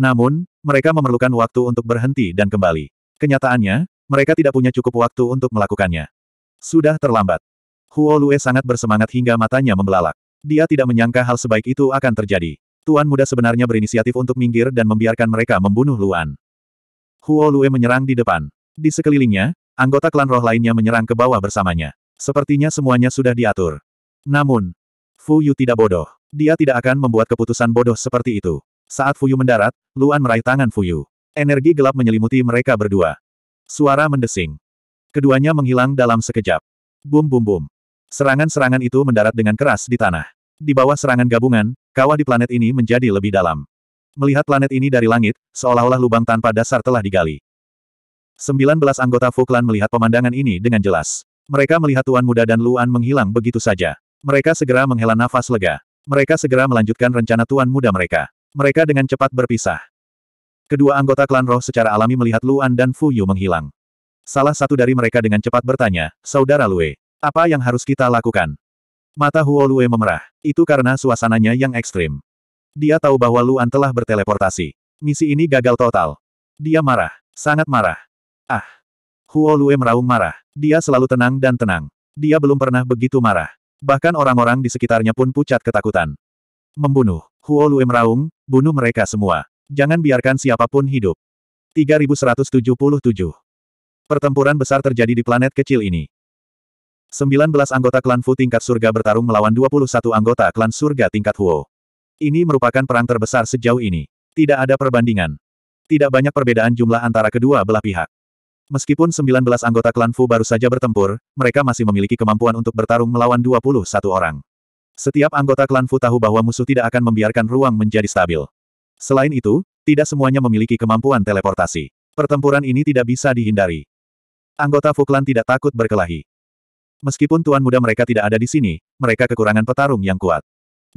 A: Namun, mereka memerlukan waktu untuk berhenti dan kembali. Kenyataannya, mereka tidak punya cukup waktu untuk melakukannya. Sudah terlambat. Huo Lue sangat bersemangat hingga matanya membelalak. Dia tidak menyangka hal sebaik itu akan terjadi. Tuan muda sebenarnya berinisiatif untuk minggir dan membiarkan mereka membunuh Luan. Huo Lue menyerang di depan. Di sekelilingnya, anggota klan roh lainnya menyerang ke bawah bersamanya. Sepertinya semuanya sudah diatur. Namun, Fu Yu tidak bodoh. Dia tidak akan membuat keputusan bodoh seperti itu. Saat Fu Yu mendarat, Luan meraih tangan Fu Yu. Energi gelap menyelimuti mereka berdua. Suara mendesing. Keduanya menghilang dalam sekejap. Bum bum bum. Serangan-serangan itu mendarat dengan keras di tanah. Di bawah serangan gabungan, kawah di planet ini menjadi lebih dalam. Melihat planet ini dari langit, seolah-olah lubang tanpa dasar telah digali. 19 anggota Fuklan melihat pemandangan ini dengan jelas. Mereka melihat Tuan Muda dan Luan menghilang begitu saja. Mereka segera menghela nafas lega. Mereka segera melanjutkan rencana Tuan Muda mereka. Mereka dengan cepat berpisah. Kedua anggota klan roh secara alami melihat Luan dan Fuyu menghilang. Salah satu dari mereka dengan cepat bertanya, Saudara Lue, apa yang harus kita lakukan? Mata Huo Lue memerah. Itu karena suasananya yang ekstrim. Dia tahu bahwa Luan telah berteleportasi. Misi ini gagal total. Dia marah. Sangat marah. Ah. Huo Lue meraung marah. Dia selalu tenang dan tenang. Dia belum pernah begitu marah. Bahkan orang-orang di sekitarnya pun pucat ketakutan. Membunuh. Huo Lue meraung, bunuh mereka semua. Jangan biarkan siapapun hidup. 3177 Pertempuran besar terjadi di planet kecil ini. 19 anggota klan Fu tingkat surga bertarung melawan 21 anggota klan surga tingkat Huo. Ini merupakan perang terbesar sejauh ini. Tidak ada perbandingan. Tidak banyak perbedaan jumlah antara kedua belah pihak. Meskipun 19 anggota klan Fu baru saja bertempur, mereka masih memiliki kemampuan untuk bertarung melawan 21 orang. Setiap anggota klan Fu tahu bahwa musuh tidak akan membiarkan ruang menjadi stabil. Selain itu, tidak semuanya memiliki kemampuan teleportasi. Pertempuran ini tidak bisa dihindari. Anggota Fuklan tidak takut berkelahi. Meskipun tuan muda mereka tidak ada di sini, mereka kekurangan petarung yang kuat.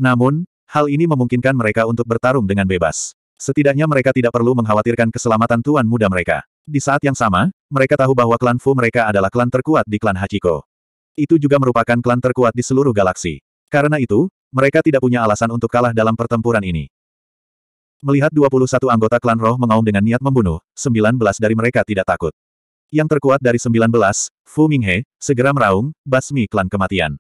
A: Namun, hal ini memungkinkan mereka untuk bertarung dengan bebas. Setidaknya mereka tidak perlu mengkhawatirkan keselamatan tuan muda mereka. Di saat yang sama, mereka tahu bahwa klan Fu mereka adalah klan terkuat di klan Hachiko. Itu juga merupakan klan terkuat di seluruh galaksi. Karena itu, mereka tidak punya alasan untuk kalah dalam pertempuran ini. Melihat 21 anggota klan roh mengaum dengan niat membunuh, 19 dari mereka tidak takut. Yang terkuat dari 19, Fu Minghe, segera meraung, basmi klan kematian.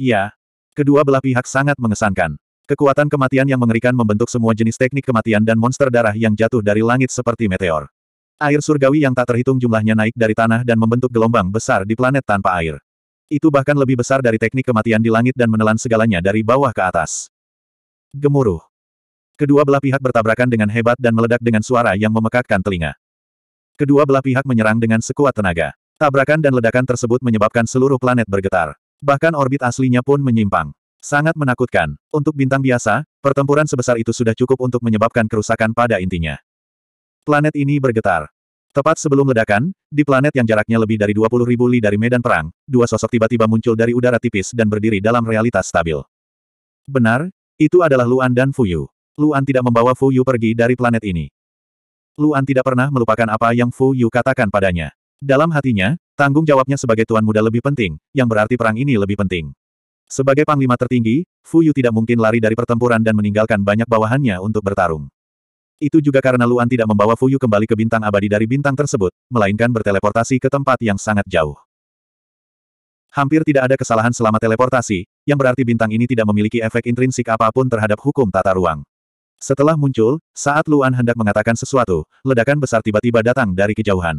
A: Iya. Kedua belah pihak sangat mengesankan. Kekuatan kematian yang mengerikan membentuk semua jenis teknik kematian dan monster darah yang jatuh dari langit seperti meteor. Air surgawi yang tak terhitung jumlahnya naik dari tanah dan membentuk gelombang besar di planet tanpa air. Itu bahkan lebih besar dari teknik kematian di langit dan menelan segalanya dari bawah ke atas. Gemuruh. Kedua belah pihak bertabrakan dengan hebat dan meledak dengan suara yang memekakkan telinga. Kedua belah pihak menyerang dengan sekuat tenaga. Tabrakan dan ledakan tersebut menyebabkan seluruh planet bergetar. Bahkan orbit aslinya pun menyimpang. Sangat menakutkan. Untuk bintang biasa, pertempuran sebesar itu sudah cukup untuk menyebabkan kerusakan pada intinya. Planet ini bergetar. Tepat sebelum ledakan, di planet yang jaraknya lebih dari 20.000 li dari medan perang, dua sosok tiba-tiba muncul dari udara tipis dan berdiri dalam realitas stabil. Benar, itu adalah Luan dan Fuyu. Luan tidak membawa Fuyu pergi dari planet ini. Luan tidak pernah melupakan apa yang Fu Yu katakan padanya. Dalam hatinya, tanggung jawabnya sebagai tuan muda lebih penting, yang berarti perang ini lebih penting. Sebagai panglima tertinggi, Fu Yu tidak mungkin lari dari pertempuran dan meninggalkan banyak bawahannya untuk bertarung. Itu juga karena Luan tidak membawa Fu Yu kembali ke bintang abadi dari bintang tersebut, melainkan berteleportasi ke tempat yang sangat jauh. Hampir tidak ada kesalahan selama teleportasi, yang berarti bintang ini tidak memiliki efek intrinsik apapun terhadap hukum tata ruang. Setelah muncul, saat Luan hendak mengatakan sesuatu, ledakan besar tiba-tiba datang dari kejauhan.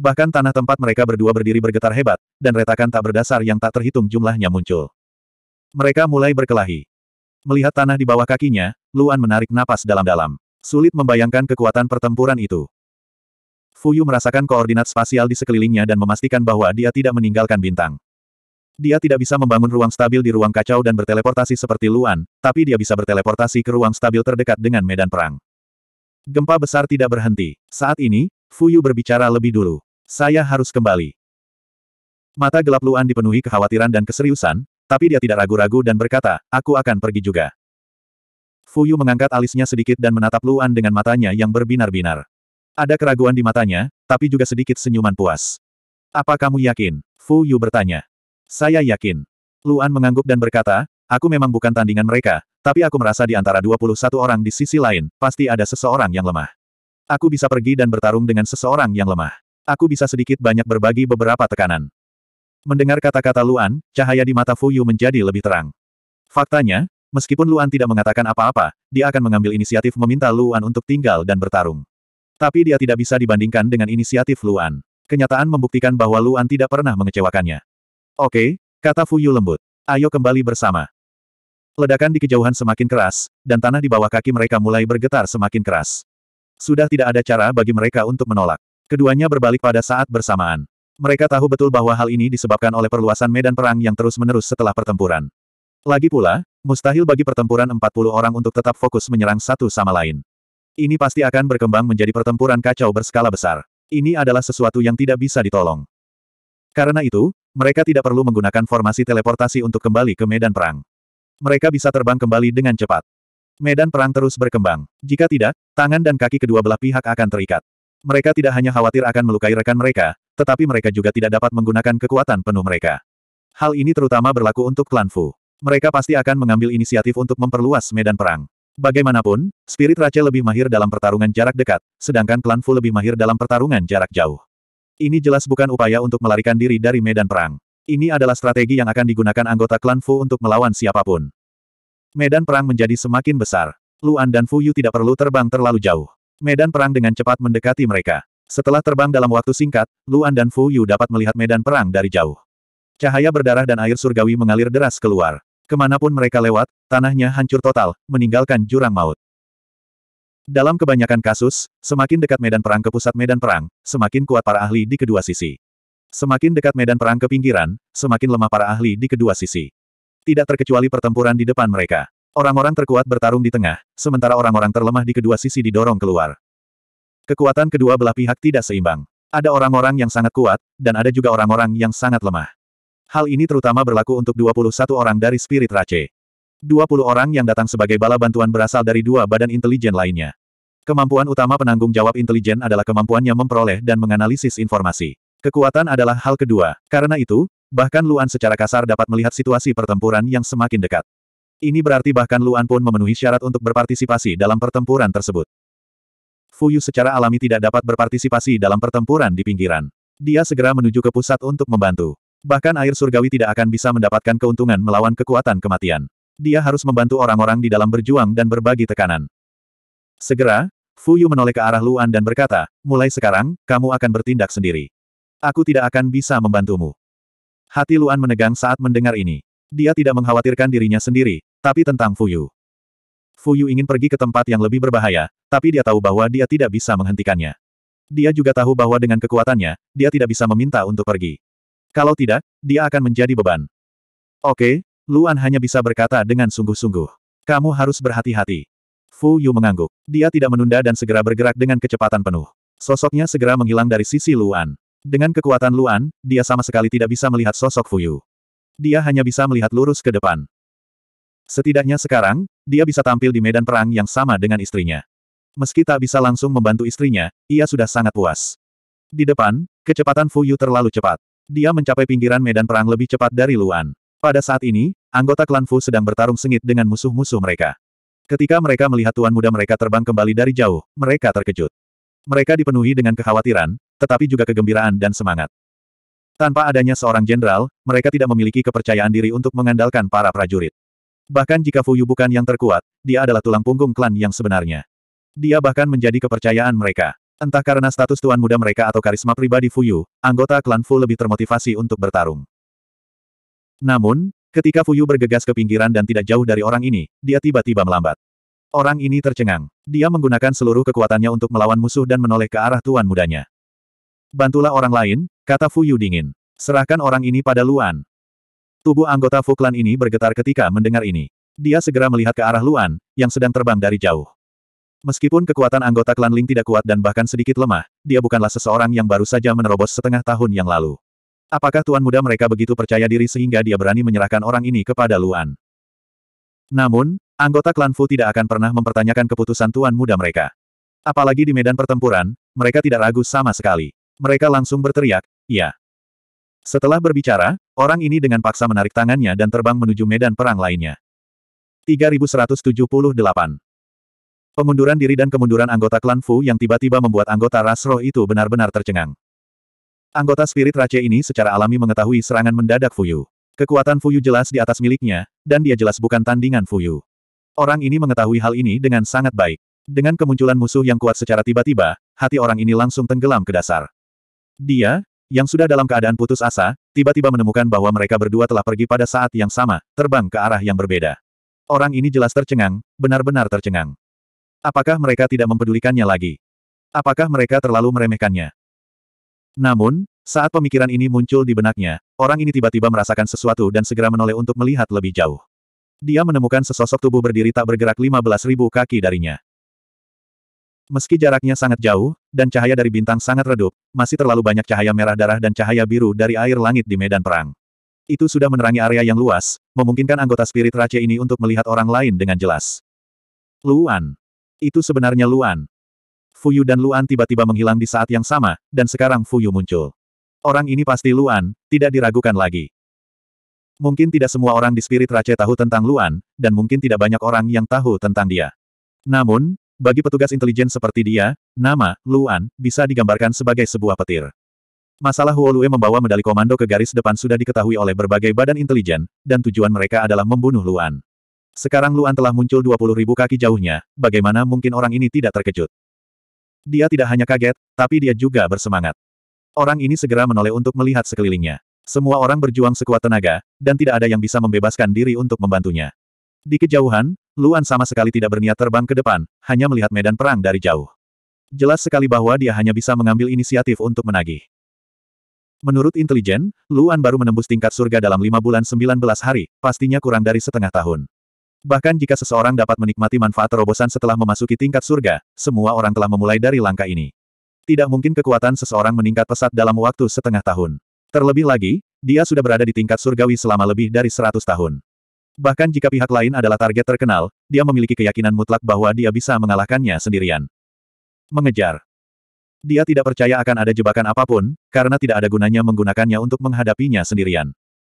A: Bahkan tanah tempat mereka berdua berdiri bergetar hebat, dan retakan tak berdasar yang tak terhitung jumlahnya muncul. Mereka mulai berkelahi. Melihat tanah di bawah kakinya, Luan menarik napas dalam-dalam. Sulit membayangkan kekuatan pertempuran itu. Fuyu merasakan koordinat spasial di sekelilingnya dan memastikan bahwa dia tidak meninggalkan bintang. Dia tidak bisa membangun ruang stabil di ruang kacau dan berteleportasi seperti Luan, tapi dia bisa berteleportasi ke ruang stabil terdekat dengan medan perang. Gempa besar tidak berhenti. Saat ini, Fuyu berbicara lebih dulu. Saya harus kembali. Mata gelap Luan dipenuhi kekhawatiran dan keseriusan, tapi dia tidak ragu-ragu dan berkata, aku akan pergi juga. Fuyu mengangkat alisnya sedikit dan menatap Luan dengan matanya yang berbinar-binar. Ada keraguan di matanya, tapi juga sedikit senyuman puas. Apa kamu yakin? Fuyu bertanya. Saya yakin. Luan mengangguk dan berkata, aku memang bukan tandingan mereka, tapi aku merasa di antara 21 orang di sisi lain, pasti ada seseorang yang lemah. Aku bisa pergi dan bertarung dengan seseorang yang lemah. Aku bisa sedikit banyak berbagi beberapa tekanan. Mendengar kata-kata Luan, cahaya di mata Fuyu menjadi lebih terang. Faktanya, meskipun Luan tidak mengatakan apa-apa, dia akan mengambil inisiatif meminta Luan untuk tinggal dan bertarung. Tapi dia tidak bisa dibandingkan dengan inisiatif Luan. Kenyataan membuktikan bahwa Luan tidak pernah mengecewakannya. Oke, kata Fuyu lembut. Ayo kembali bersama. Ledakan di kejauhan semakin keras, dan tanah di bawah kaki mereka mulai bergetar semakin keras. Sudah tidak ada cara bagi mereka untuk menolak. Keduanya berbalik pada saat bersamaan. Mereka tahu betul bahwa hal ini disebabkan oleh perluasan medan perang yang terus-menerus setelah pertempuran. Lagi pula, mustahil bagi pertempuran 40 orang untuk tetap fokus menyerang satu sama lain. Ini pasti akan berkembang menjadi pertempuran kacau berskala besar. Ini adalah sesuatu yang tidak bisa ditolong. Karena itu, mereka tidak perlu menggunakan formasi teleportasi untuk kembali ke medan perang. Mereka bisa terbang kembali dengan cepat. Medan perang terus berkembang. Jika tidak, tangan dan kaki kedua belah pihak akan terikat. Mereka tidak hanya khawatir akan melukai rekan mereka, tetapi mereka juga tidak dapat menggunakan kekuatan penuh mereka. Hal ini terutama berlaku untuk klan Fu. Mereka pasti akan mengambil inisiatif untuk memperluas medan perang. Bagaimanapun, Spirit Rache lebih mahir dalam pertarungan jarak dekat, sedangkan klan Fu lebih mahir dalam pertarungan jarak jauh. Ini jelas bukan upaya untuk melarikan diri dari medan perang. Ini adalah strategi yang akan digunakan anggota klan Fu untuk melawan siapapun. Medan perang menjadi semakin besar. Luan dan Fu Yu tidak perlu terbang terlalu jauh. Medan perang dengan cepat mendekati mereka. Setelah terbang dalam waktu singkat, Luan dan Fu Yu dapat melihat medan perang dari jauh. Cahaya berdarah dan air surgawi mengalir deras keluar. Kemanapun mereka lewat, tanahnya hancur total, meninggalkan jurang maut. Dalam kebanyakan kasus, semakin dekat medan perang ke pusat medan perang, semakin kuat para ahli di kedua sisi. Semakin dekat medan perang ke pinggiran, semakin lemah para ahli di kedua sisi. Tidak terkecuali pertempuran di depan mereka. Orang-orang terkuat bertarung di tengah, sementara orang-orang terlemah di kedua sisi didorong keluar. Kekuatan kedua belah pihak tidak seimbang. Ada orang-orang yang sangat kuat, dan ada juga orang-orang yang sangat lemah. Hal ini terutama berlaku untuk 21 orang dari Spirit Rache. 20 orang yang datang sebagai bala bantuan berasal dari dua badan intelijen lainnya. Kemampuan utama penanggung jawab intelijen adalah kemampuannya memperoleh dan menganalisis informasi. Kekuatan adalah hal kedua. Karena itu, bahkan Luan secara kasar dapat melihat situasi pertempuran yang semakin dekat. Ini berarti bahkan Luan pun memenuhi syarat untuk berpartisipasi dalam pertempuran tersebut. Fuyu secara alami tidak dapat berpartisipasi dalam pertempuran di pinggiran. Dia segera menuju ke pusat untuk membantu. Bahkan air surgawi tidak akan bisa mendapatkan keuntungan melawan kekuatan kematian dia harus membantu orang-orang di dalam berjuang dan berbagi tekanan. Segera, Fu Yu menoleh ke arah Luan dan berkata, mulai sekarang, kamu akan bertindak sendiri. Aku tidak akan bisa membantumu. Hati Luan menegang saat mendengar ini. Dia tidak mengkhawatirkan dirinya sendiri, tapi tentang Fu Yu. Fu Yu ingin pergi ke tempat yang lebih berbahaya, tapi dia tahu bahwa dia tidak bisa menghentikannya. Dia juga tahu bahwa dengan kekuatannya, dia tidak bisa meminta untuk pergi. Kalau tidak, dia akan menjadi beban. Oke, Luan hanya bisa berkata dengan sungguh-sungguh. Kamu harus berhati-hati. Fu Yu mengangguk. Dia tidak menunda dan segera bergerak dengan kecepatan penuh. Sosoknya segera menghilang dari sisi Luan. Dengan kekuatan Luan, dia sama sekali tidak bisa melihat sosok Fu Yu. Dia hanya bisa melihat lurus ke depan. Setidaknya sekarang, dia bisa tampil di medan perang yang sama dengan istrinya. Meski tak bisa langsung membantu istrinya, ia sudah sangat puas. Di depan, kecepatan Fu Yu terlalu cepat. Dia mencapai pinggiran medan perang lebih cepat dari Luan. Pada saat ini, anggota klan Fu sedang bertarung sengit dengan musuh-musuh mereka. Ketika mereka melihat tuan muda mereka terbang kembali dari jauh, mereka terkejut. Mereka dipenuhi dengan kekhawatiran, tetapi juga kegembiraan dan semangat. Tanpa adanya seorang jenderal, mereka tidak memiliki kepercayaan diri untuk mengandalkan para prajurit. Bahkan jika Fuyu bukan yang terkuat, dia adalah tulang punggung klan yang sebenarnya. Dia bahkan menjadi kepercayaan mereka. Entah karena status tuan muda mereka atau karisma pribadi Fuyu, anggota klan Fu lebih termotivasi untuk bertarung. Namun, ketika Fuyu bergegas ke pinggiran dan tidak jauh dari orang ini, dia tiba-tiba melambat. Orang ini tercengang. Dia menggunakan seluruh kekuatannya untuk melawan musuh dan menoleh ke arah tuan mudanya. Bantulah orang lain, kata Fuyu dingin. Serahkan orang ini pada Luan. Tubuh anggota Fuklan ini bergetar ketika mendengar ini. Dia segera melihat ke arah Luan, yang sedang terbang dari jauh. Meskipun kekuatan anggota klan Ling tidak kuat dan bahkan sedikit lemah, dia bukanlah seseorang yang baru saja menerobos setengah tahun yang lalu. Apakah tuan muda mereka begitu percaya diri sehingga dia berani menyerahkan orang ini kepada Luan? Namun, anggota klan Fu tidak akan pernah mempertanyakan keputusan tuan muda mereka. Apalagi di medan pertempuran, mereka tidak ragu sama sekali. Mereka langsung berteriak, ya. Setelah berbicara, orang ini dengan paksa menarik tangannya dan terbang menuju medan perang lainnya. 3178 Pengunduran diri dan kemunduran anggota klan Fu yang tiba-tiba membuat anggota Rasroh itu benar-benar tercengang. Anggota spirit Rache ini secara alami mengetahui serangan mendadak Fuyu. Kekuatan Fuyu jelas di atas miliknya, dan dia jelas bukan tandingan Fuyu. Orang ini mengetahui hal ini dengan sangat baik. Dengan kemunculan musuh yang kuat secara tiba-tiba, hati orang ini langsung tenggelam ke dasar. Dia, yang sudah dalam keadaan putus asa, tiba-tiba menemukan bahwa mereka berdua telah pergi pada saat yang sama, terbang ke arah yang berbeda. Orang ini jelas tercengang, benar-benar tercengang. Apakah mereka tidak mempedulikannya lagi? Apakah mereka terlalu meremehkannya? Namun, saat pemikiran ini muncul di benaknya, orang ini tiba-tiba merasakan sesuatu dan segera menoleh untuk melihat lebih jauh. Dia menemukan sesosok tubuh berdiri tak bergerak 15.000 kaki darinya. Meski jaraknya sangat jauh, dan cahaya dari bintang sangat redup, masih terlalu banyak cahaya merah darah dan cahaya biru dari air langit di medan perang. Itu sudah menerangi area yang luas, memungkinkan anggota spirit raja ini untuk melihat orang lain dengan jelas. Luan. Itu sebenarnya Luan. Fuyu dan Luan tiba-tiba menghilang di saat yang sama, dan sekarang Fuyu muncul. Orang ini pasti Luan, tidak diragukan lagi. Mungkin tidak semua orang di Spirit Race tahu tentang Luan, dan mungkin tidak banyak orang yang tahu tentang dia. Namun, bagi petugas intelijen seperti dia, nama, Luan, bisa digambarkan sebagai sebuah petir. Masalah Huolue membawa medali komando ke garis depan sudah diketahui oleh berbagai badan intelijen, dan tujuan mereka adalah membunuh Luan. Sekarang Luan telah muncul 20.000 kaki jauhnya, bagaimana mungkin orang ini tidak terkejut? Dia tidak hanya kaget, tapi dia juga bersemangat. Orang ini segera menoleh untuk melihat sekelilingnya. Semua orang berjuang sekuat tenaga, dan tidak ada yang bisa membebaskan diri untuk membantunya. Di kejauhan, Luan sama sekali tidak berniat terbang ke depan, hanya melihat medan perang dari jauh. Jelas sekali bahwa dia hanya bisa mengambil inisiatif untuk menagih. Menurut intelijen, Luan baru menembus tingkat surga dalam lima bulan 19 hari, pastinya kurang dari setengah tahun. Bahkan jika seseorang dapat menikmati manfaat terobosan setelah memasuki tingkat surga, semua orang telah memulai dari langkah ini. Tidak mungkin kekuatan seseorang meningkat pesat dalam waktu setengah tahun. Terlebih lagi, dia sudah berada di tingkat surgawi selama lebih dari seratus tahun. Bahkan jika pihak lain adalah target terkenal, dia memiliki keyakinan mutlak bahwa dia bisa mengalahkannya sendirian. Mengejar. Dia tidak percaya akan ada jebakan apapun, karena tidak ada gunanya menggunakannya untuk menghadapinya sendirian.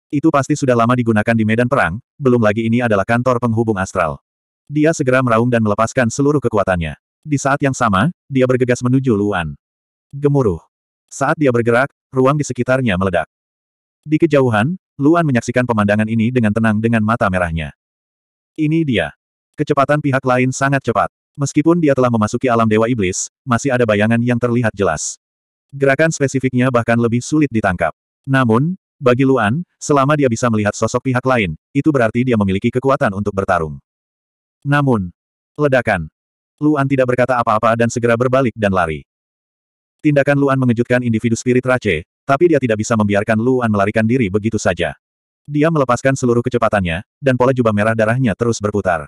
A: Itu pasti sudah lama digunakan di medan perang, belum lagi ini adalah kantor penghubung astral. Dia segera meraung dan melepaskan seluruh kekuatannya. Di saat yang sama, dia bergegas menuju Luan. Gemuruh. Saat dia bergerak, ruang di sekitarnya meledak. Di kejauhan, Luan menyaksikan pemandangan ini dengan tenang dengan mata merahnya. Ini dia. Kecepatan pihak lain sangat cepat. Meskipun dia telah memasuki alam Dewa Iblis, masih ada bayangan yang terlihat jelas. Gerakan spesifiknya bahkan lebih sulit ditangkap. Namun, bagi Luan, selama dia bisa melihat sosok pihak lain, itu berarti dia memiliki kekuatan untuk bertarung. Namun, ledakan. Luan tidak berkata apa-apa dan segera berbalik dan lari. Tindakan Luan mengejutkan individu spirit race, tapi dia tidak bisa membiarkan Luan melarikan diri begitu saja. Dia melepaskan seluruh kecepatannya, dan pola jubah merah darahnya terus berputar.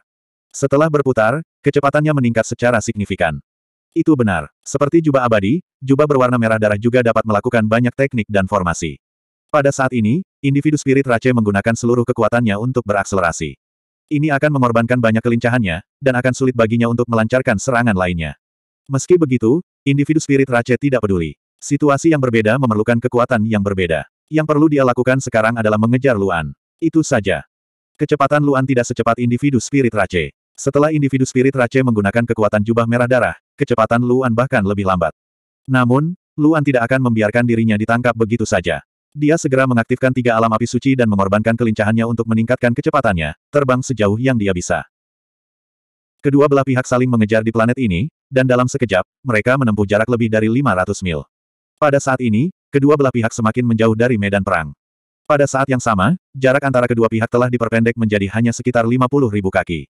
A: Setelah berputar, kecepatannya meningkat secara signifikan. Itu benar. Seperti jubah abadi, jubah berwarna merah darah juga dapat melakukan banyak teknik dan formasi. Pada saat ini, individu spirit Rache menggunakan seluruh kekuatannya untuk berakselerasi. Ini akan mengorbankan banyak kelincahannya, dan akan sulit baginya untuk melancarkan serangan lainnya. Meski begitu, individu spirit Rache tidak peduli. Situasi yang berbeda memerlukan kekuatan yang berbeda. Yang perlu dia lakukan sekarang adalah mengejar Luan. Itu saja. Kecepatan Luan tidak secepat individu spirit Rache. Setelah individu spirit Rache menggunakan kekuatan jubah merah darah, kecepatan Luan bahkan lebih lambat. Namun, Luan tidak akan membiarkan dirinya ditangkap begitu saja. Dia segera mengaktifkan tiga alam api suci dan mengorbankan kelincahannya untuk meningkatkan kecepatannya, terbang sejauh yang dia bisa. Kedua belah pihak saling mengejar di planet ini, dan dalam sekejap, mereka menempuh jarak lebih dari 500 mil. Pada saat ini, kedua belah pihak semakin menjauh dari medan perang. Pada saat yang sama, jarak antara kedua pihak telah diperpendek menjadi hanya sekitar 50 ribu kaki.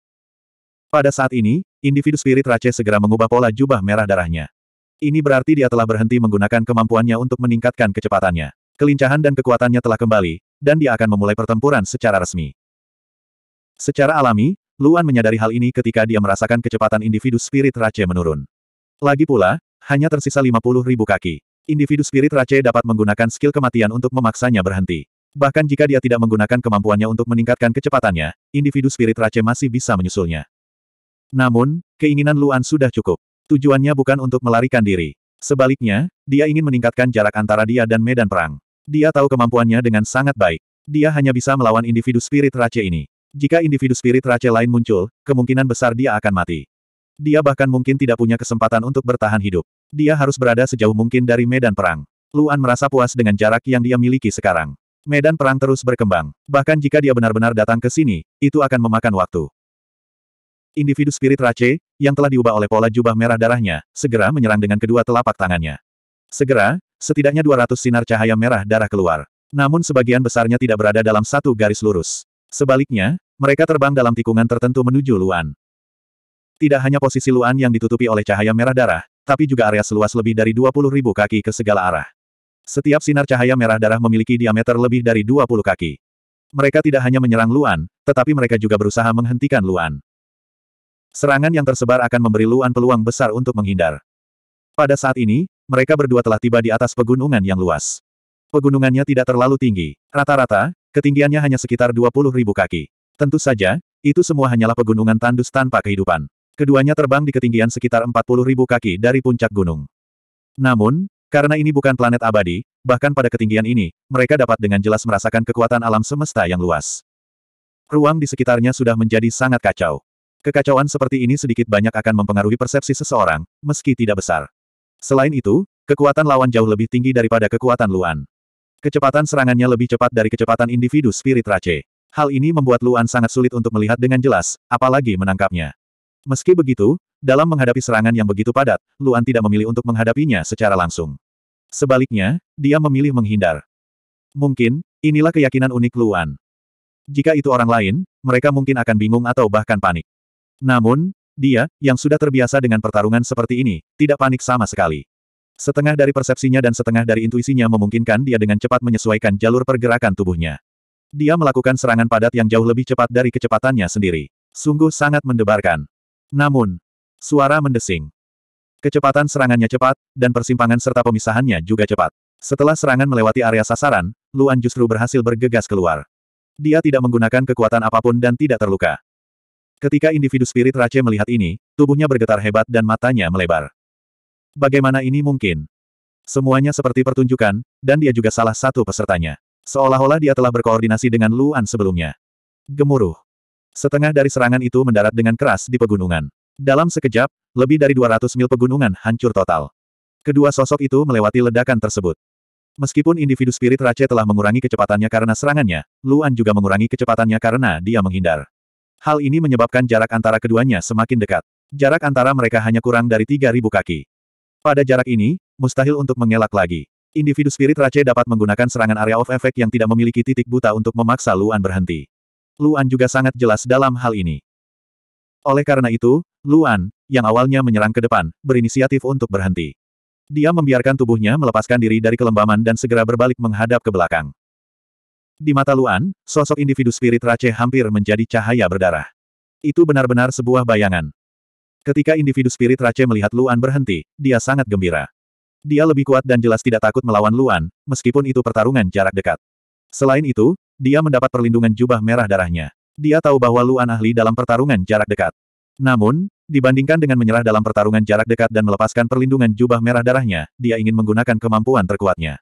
A: Pada saat ini, individu spirit Rache segera mengubah pola jubah merah darahnya. Ini berarti dia telah berhenti menggunakan kemampuannya untuk meningkatkan kecepatannya. Kelincahan dan kekuatannya telah kembali, dan dia akan memulai pertempuran secara resmi. Secara alami, Luan menyadari hal ini ketika dia merasakan kecepatan individu spirit Rache menurun. Lagi pula, hanya tersisa 50 ribu kaki. Individu spirit Rache dapat menggunakan skill kematian untuk memaksanya berhenti. Bahkan jika dia tidak menggunakan kemampuannya untuk meningkatkan kecepatannya, individu spirit Rache masih bisa menyusulnya. Namun, keinginan Luan sudah cukup. Tujuannya bukan untuk melarikan diri. Sebaliknya, dia ingin meningkatkan jarak antara dia dan medan perang. Dia tahu kemampuannya dengan sangat baik. Dia hanya bisa melawan individu spirit race ini. Jika individu spirit race lain muncul, kemungkinan besar dia akan mati. Dia bahkan mungkin tidak punya kesempatan untuk bertahan hidup. Dia harus berada sejauh mungkin dari medan perang. Luan merasa puas dengan jarak yang dia miliki sekarang. Medan perang terus berkembang. Bahkan jika dia benar-benar datang ke sini, itu akan memakan waktu. Individu spirit Rache, yang telah diubah oleh pola jubah merah darahnya, segera menyerang dengan kedua telapak tangannya. Segera, setidaknya 200 sinar cahaya merah darah keluar. Namun sebagian besarnya tidak berada dalam satu garis lurus. Sebaliknya, mereka terbang dalam tikungan tertentu menuju Luan. Tidak hanya posisi Luan yang ditutupi oleh cahaya merah darah, tapi juga area seluas lebih dari ribu kaki ke segala arah. Setiap sinar cahaya merah darah memiliki diameter lebih dari 20 kaki. Mereka tidak hanya menyerang Luan, tetapi mereka juga berusaha menghentikan Luan. Serangan yang tersebar akan memberi Luan peluang besar untuk menghindar. Pada saat ini, mereka berdua telah tiba di atas pegunungan yang luas. Pegunungannya tidak terlalu tinggi. Rata-rata, ketinggiannya hanya sekitar 20 ribu kaki. Tentu saja, itu semua hanyalah pegunungan tandus tanpa kehidupan. Keduanya terbang di ketinggian sekitar 40 ribu kaki dari puncak gunung. Namun, karena ini bukan planet abadi, bahkan pada ketinggian ini, mereka dapat dengan jelas merasakan kekuatan alam semesta yang luas. Ruang di sekitarnya sudah menjadi sangat kacau. Kekacauan seperti ini sedikit banyak akan mempengaruhi persepsi seseorang, meski tidak besar. Selain itu, kekuatan lawan jauh lebih tinggi daripada kekuatan Luan. Kecepatan serangannya lebih cepat dari kecepatan individu spirit race. Hal ini membuat Luan sangat sulit untuk melihat dengan jelas, apalagi menangkapnya. Meski begitu, dalam menghadapi serangan yang begitu padat, Luan tidak memilih untuk menghadapinya secara langsung. Sebaliknya, dia memilih menghindar. Mungkin, inilah keyakinan unik Luan. Jika itu orang lain, mereka mungkin akan bingung atau bahkan panik. Namun, dia, yang sudah terbiasa dengan pertarungan seperti ini, tidak panik sama sekali. Setengah dari persepsinya dan setengah dari intuisinya memungkinkan dia dengan cepat menyesuaikan jalur pergerakan tubuhnya. Dia melakukan serangan padat yang jauh lebih cepat dari kecepatannya sendiri. Sungguh sangat mendebarkan. Namun, suara mendesing. Kecepatan serangannya cepat, dan persimpangan serta pemisahannya juga cepat. Setelah serangan melewati area sasaran, Luan justru berhasil bergegas keluar. Dia tidak menggunakan kekuatan apapun dan tidak terluka. Ketika individu spirit Rache melihat ini, tubuhnya bergetar hebat dan matanya melebar. Bagaimana ini mungkin? Semuanya seperti pertunjukan, dan dia juga salah satu pesertanya. Seolah-olah dia telah berkoordinasi dengan Luan sebelumnya. Gemuruh. Setengah dari serangan itu mendarat dengan keras di pegunungan. Dalam sekejap, lebih dari 200 mil pegunungan hancur total. Kedua sosok itu melewati ledakan tersebut. Meskipun individu spirit Rache telah mengurangi kecepatannya karena serangannya, Luan juga mengurangi kecepatannya karena dia menghindar. Hal ini menyebabkan jarak antara keduanya semakin dekat. Jarak antara mereka hanya kurang dari 3.000 kaki. Pada jarak ini, mustahil untuk mengelak lagi. Individu spirit Rache dapat menggunakan serangan area of effect yang tidak memiliki titik buta untuk memaksa Luan berhenti. Luan juga sangat jelas dalam hal ini. Oleh karena itu, Luan, yang awalnya menyerang ke depan, berinisiatif untuk berhenti. Dia membiarkan tubuhnya melepaskan diri dari kelembaman dan segera berbalik menghadap ke belakang. Di mata Luan, sosok individu spirit Rache hampir menjadi cahaya berdarah. Itu benar-benar sebuah bayangan. Ketika individu spirit Rache melihat Luan berhenti, dia sangat gembira. Dia lebih kuat dan jelas tidak takut melawan Luan, meskipun itu pertarungan jarak dekat. Selain itu, dia mendapat perlindungan jubah merah darahnya. Dia tahu bahwa Luan ahli dalam pertarungan jarak dekat. Namun, dibandingkan dengan menyerah dalam pertarungan jarak dekat dan melepaskan perlindungan jubah merah darahnya, dia ingin menggunakan kemampuan terkuatnya.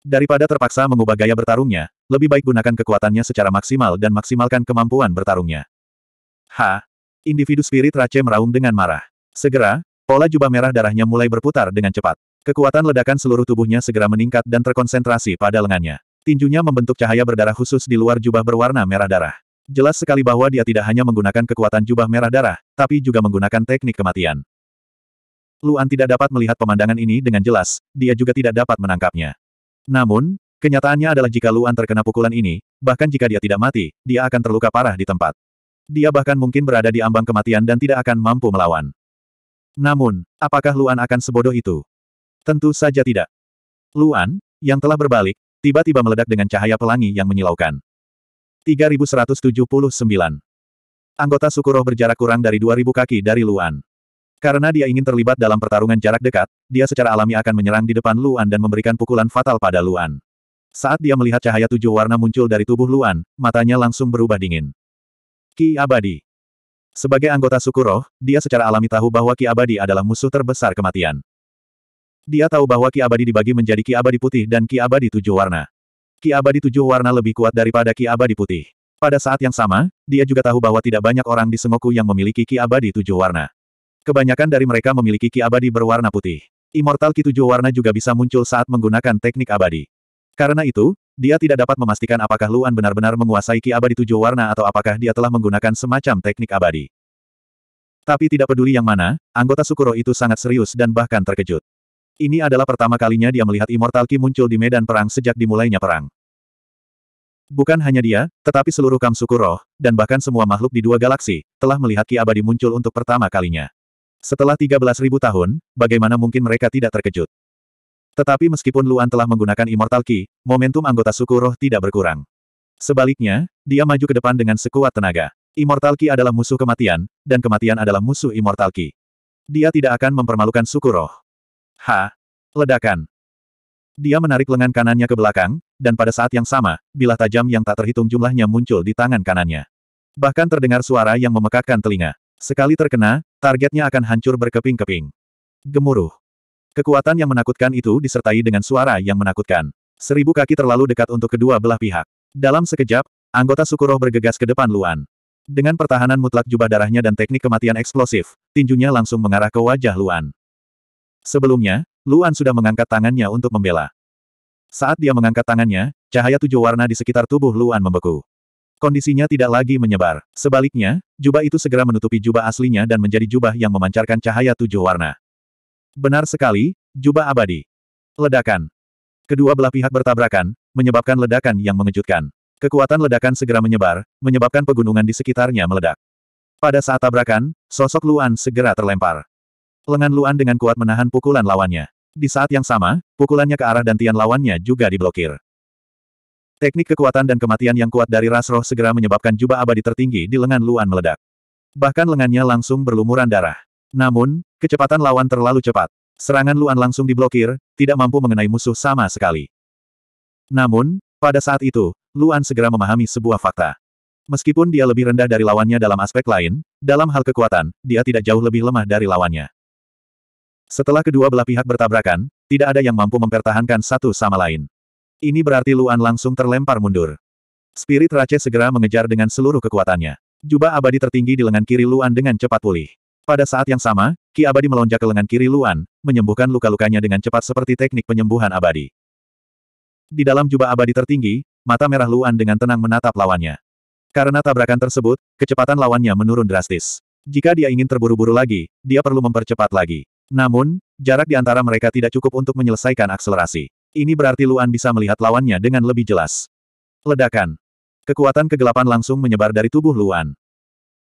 A: Daripada terpaksa mengubah gaya bertarungnya, lebih baik gunakan kekuatannya secara maksimal dan maksimalkan kemampuan bertarungnya. Ha! Individu spirit Rache meraung dengan marah. Segera, pola jubah merah darahnya mulai berputar dengan cepat. Kekuatan ledakan seluruh tubuhnya segera meningkat dan terkonsentrasi pada lengannya. Tinjunya membentuk cahaya berdarah khusus di luar jubah berwarna merah darah. Jelas sekali bahwa dia tidak hanya menggunakan kekuatan jubah merah darah, tapi juga menggunakan teknik kematian. Luan tidak dapat melihat pemandangan ini dengan jelas, dia juga tidak dapat menangkapnya. Namun, kenyataannya adalah jika Luan terkena pukulan ini, bahkan jika dia tidak mati, dia akan terluka parah di tempat. Dia bahkan mungkin berada di ambang kematian dan tidak akan mampu melawan. Namun, apakah Luan akan sebodoh itu? Tentu saja tidak. Luan, yang telah berbalik, tiba-tiba meledak dengan cahaya pelangi yang menyilaukan. 3179 Anggota suku roh berjarak kurang dari 2000 kaki dari Luan. Karena dia ingin terlibat dalam pertarungan jarak dekat, dia secara alami akan menyerang di depan Luan dan memberikan pukulan fatal pada Luan. Saat dia melihat cahaya tujuh warna muncul dari tubuh Luan, matanya langsung berubah dingin. Ki Abadi Sebagai anggota suku roh, dia secara alami tahu bahwa Ki Abadi adalah musuh terbesar kematian. Dia tahu bahwa Ki Abadi dibagi menjadi Ki Abadi putih dan Ki Abadi tujuh warna. Ki Abadi tujuh warna lebih kuat daripada Ki Abadi putih. Pada saat yang sama, dia juga tahu bahwa tidak banyak orang di Sengoku yang memiliki Ki Abadi tujuh warna. Kebanyakan dari mereka memiliki ki abadi berwarna putih. Immortal ki tujuh warna juga bisa muncul saat menggunakan teknik abadi. Karena itu, dia tidak dapat memastikan apakah Luan benar-benar menguasai ki abadi tujuh warna atau apakah dia telah menggunakan semacam teknik abadi. Tapi tidak peduli yang mana, anggota Sukuro itu sangat serius dan bahkan terkejut. Ini adalah pertama kalinya dia melihat Immortal Ki muncul di medan perang sejak dimulainya perang. Bukan hanya dia, tetapi seluruh Kam Sukuro dan bahkan semua makhluk di dua galaksi, telah melihat Ki Abadi muncul untuk pertama kalinya. Setelah 13.000 tahun, bagaimana mungkin mereka tidak terkejut? Tetapi meskipun Luan telah menggunakan Immortal Key, momentum anggota suku roh tidak berkurang. Sebaliknya, dia maju ke depan dengan sekuat tenaga. Immortal Key adalah musuh kematian, dan kematian adalah musuh Immortal Key. Dia tidak akan mempermalukan suku roh. Ha! Ledakan! Dia menarik lengan kanannya ke belakang, dan pada saat yang sama, bilah tajam yang tak terhitung jumlahnya muncul di tangan kanannya. Bahkan terdengar suara yang memekakkan telinga. Sekali terkena, Targetnya akan hancur berkeping-keping. Gemuruh. Kekuatan yang menakutkan itu disertai dengan suara yang menakutkan. Seribu kaki terlalu dekat untuk kedua belah pihak. Dalam sekejap, anggota Sukuro bergegas ke depan Luan. Dengan pertahanan mutlak jubah darahnya dan teknik kematian eksplosif, tinjunya langsung mengarah ke wajah Luan. Sebelumnya, Luan sudah mengangkat tangannya untuk membela. Saat dia mengangkat tangannya, cahaya tujuh warna di sekitar tubuh Luan membeku. Kondisinya tidak lagi menyebar. Sebaliknya, jubah itu segera menutupi jubah aslinya dan menjadi jubah yang memancarkan cahaya tujuh warna. Benar sekali, jubah abadi. Ledakan. Kedua belah pihak bertabrakan, menyebabkan ledakan yang mengejutkan. Kekuatan ledakan segera menyebar, menyebabkan pegunungan di sekitarnya meledak. Pada saat tabrakan, sosok Luan segera terlempar. Lengan Luan dengan kuat menahan pukulan lawannya. Di saat yang sama, pukulannya ke arah dantian lawannya juga diblokir. Teknik kekuatan dan kematian yang kuat dari ras roh segera menyebabkan jubah abadi tertinggi di lengan Luan meledak. Bahkan lengannya langsung berlumuran darah. Namun, kecepatan lawan terlalu cepat. Serangan Luan langsung diblokir, tidak mampu mengenai musuh sama sekali. Namun, pada saat itu, Luan segera memahami sebuah fakta. Meskipun dia lebih rendah dari lawannya dalam aspek lain, dalam hal kekuatan, dia tidak jauh lebih lemah dari lawannya. Setelah kedua belah pihak bertabrakan, tidak ada yang mampu mempertahankan satu sama lain. Ini berarti Luan langsung terlempar mundur. Spirit Race segera mengejar dengan seluruh kekuatannya. Jubah abadi tertinggi di lengan kiri Luan dengan cepat pulih. Pada saat yang sama, Ki abadi melonjak ke lengan kiri Luan, menyembuhkan luka-lukanya dengan cepat seperti teknik penyembuhan abadi. Di dalam jubah abadi tertinggi, mata merah Luan dengan tenang menatap lawannya. Karena tabrakan tersebut, kecepatan lawannya menurun drastis. Jika dia ingin terburu-buru lagi, dia perlu mempercepat lagi. Namun, jarak di antara mereka tidak cukup untuk menyelesaikan akselerasi. Ini berarti Luan bisa melihat lawannya dengan lebih jelas. Ledakan. Kekuatan kegelapan langsung menyebar dari tubuh Luan.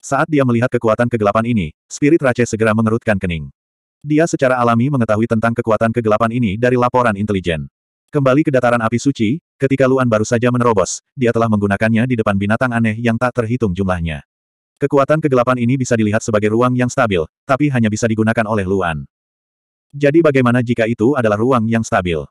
A: Saat dia melihat kekuatan kegelapan ini, spirit Rache segera mengerutkan kening. Dia secara alami mengetahui tentang kekuatan kegelapan ini dari laporan intelijen. Kembali ke dataran api suci, ketika Luan baru saja menerobos, dia telah menggunakannya di depan binatang aneh yang tak terhitung jumlahnya. Kekuatan kegelapan ini bisa dilihat sebagai ruang yang stabil, tapi hanya bisa digunakan oleh Luan. Jadi bagaimana jika itu adalah ruang yang stabil?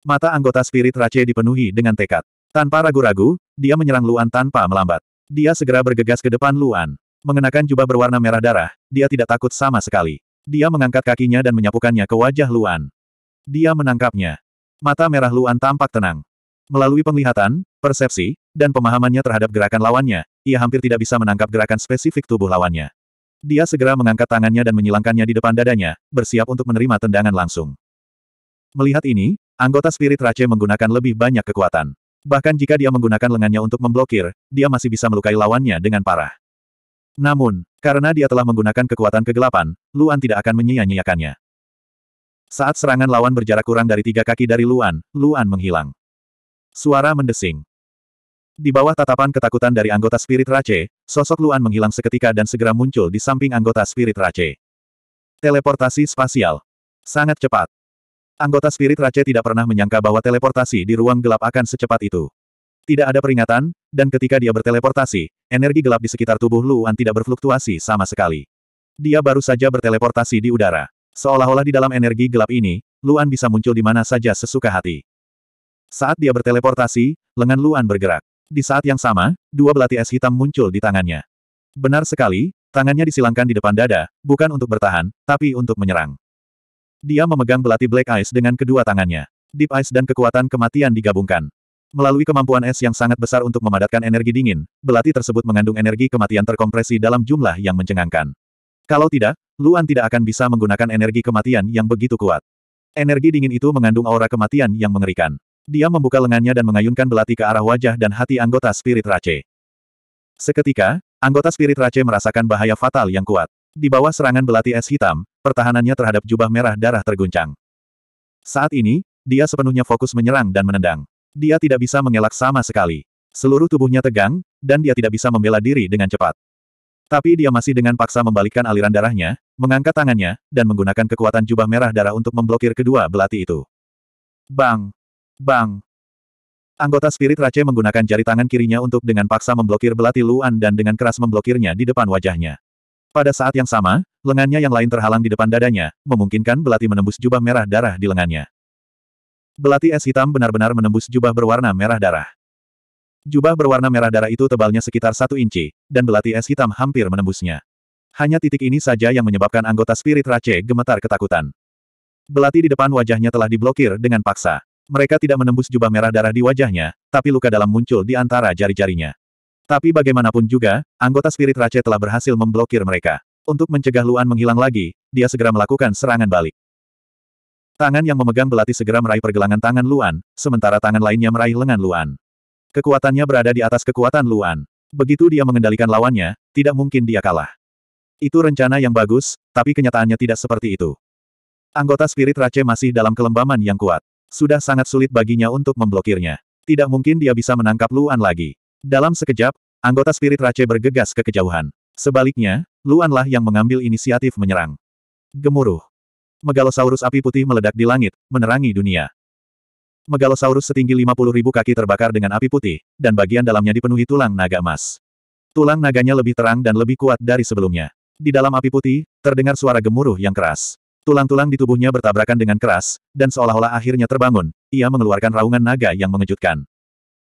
A: Mata anggota spirit Rache dipenuhi dengan tekad. Tanpa ragu-ragu, dia menyerang Luan tanpa melambat. Dia segera bergegas ke depan Luan. Mengenakan jubah berwarna merah darah, dia tidak takut sama sekali. Dia mengangkat kakinya dan menyapukannya ke wajah Luan. Dia menangkapnya. Mata merah Luan tampak tenang. Melalui penglihatan, persepsi, dan pemahamannya terhadap gerakan lawannya, ia hampir tidak bisa menangkap gerakan spesifik tubuh lawannya. Dia segera mengangkat tangannya dan menyilangkannya di depan dadanya, bersiap untuk menerima tendangan langsung. Melihat ini, Anggota Spirit Rache menggunakan lebih banyak kekuatan. Bahkan jika dia menggunakan lengannya untuk memblokir, dia masih bisa melukai lawannya dengan parah. Namun, karena dia telah menggunakan kekuatan kegelapan, Luan tidak akan menyia-nyiakannya. Saat serangan lawan berjarak kurang dari tiga kaki dari Luan, Luan menghilang. Suara mendesing. Di bawah tatapan ketakutan dari anggota Spirit Rache, sosok Luan menghilang seketika dan segera muncul di samping anggota Spirit Rache. Teleportasi spasial. Sangat cepat. Anggota Spirit Race tidak pernah menyangka bahwa teleportasi di ruang gelap akan secepat itu. Tidak ada peringatan, dan ketika dia berteleportasi, energi gelap di sekitar tubuh Luan tidak berfluktuasi sama sekali. Dia baru saja berteleportasi di udara. Seolah-olah di dalam energi gelap ini, Luan bisa muncul di mana saja sesuka hati. Saat dia berteleportasi, lengan Luan bergerak. Di saat yang sama, dua belati es hitam muncul di tangannya. Benar sekali, tangannya disilangkan di depan dada, bukan untuk bertahan, tapi untuk menyerang. Dia memegang belati Black Ice dengan kedua tangannya. Deep Ice dan kekuatan kematian digabungkan. Melalui kemampuan es yang sangat besar untuk memadatkan energi dingin, belati tersebut mengandung energi kematian terkompresi dalam jumlah yang mencengangkan. Kalau tidak, Luan tidak akan bisa menggunakan energi kematian yang begitu kuat. Energi dingin itu mengandung aura kematian yang mengerikan. Dia membuka lengannya dan mengayunkan belati ke arah wajah dan hati anggota Spirit Race. Seketika, anggota Spirit Race merasakan bahaya fatal yang kuat. Di bawah serangan belati es hitam, pertahanannya terhadap jubah merah darah terguncang. Saat ini, dia sepenuhnya fokus menyerang dan menendang. Dia tidak bisa mengelak sama sekali. Seluruh tubuhnya tegang, dan dia tidak bisa membela diri dengan cepat. Tapi dia masih dengan paksa membalikkan aliran darahnya, mengangkat tangannya, dan menggunakan kekuatan jubah merah darah untuk memblokir kedua belati itu. Bang! Bang! Anggota spirit Rache menggunakan jari tangan kirinya untuk dengan paksa memblokir belati Luan dan dengan keras memblokirnya di depan wajahnya. Pada saat yang sama, lengannya yang lain terhalang di depan dadanya, memungkinkan belati menembus jubah merah darah di lengannya. Belati es hitam benar-benar menembus jubah berwarna merah darah. Jubah berwarna merah darah itu tebalnya sekitar satu inci, dan belati es hitam hampir menembusnya. Hanya titik ini saja yang menyebabkan anggota spirit Rache gemetar ketakutan. Belati di depan wajahnya telah diblokir dengan paksa. Mereka tidak menembus jubah merah darah di wajahnya, tapi luka dalam muncul di antara jari-jarinya. Tapi bagaimanapun juga, anggota Spirit Rache telah berhasil memblokir mereka. Untuk mencegah Luan menghilang lagi, dia segera melakukan serangan balik. Tangan yang memegang belati segera meraih pergelangan tangan Luan, sementara tangan lainnya meraih lengan Luan. Kekuatannya berada di atas kekuatan Luan. Begitu dia mengendalikan lawannya, tidak mungkin dia kalah. Itu rencana yang bagus, tapi kenyataannya tidak seperti itu. Anggota Spirit Rache masih dalam kelembaman yang kuat. Sudah sangat sulit baginya untuk memblokirnya. Tidak mungkin dia bisa menangkap Luan lagi. Dalam sekejap, anggota spirit Rache bergegas ke kejauhan. Sebaliknya, Luanlah yang mengambil inisiatif menyerang. Gemuruh. Megalosaurus api putih meledak di langit, menerangi dunia. Megalosaurus setinggi 50 ribu kaki terbakar dengan api putih, dan bagian dalamnya dipenuhi tulang naga emas. Tulang naganya lebih terang dan lebih kuat dari sebelumnya. Di dalam api putih, terdengar suara gemuruh yang keras. Tulang-tulang di tubuhnya bertabrakan dengan keras, dan seolah-olah akhirnya terbangun, ia mengeluarkan raungan naga yang mengejutkan.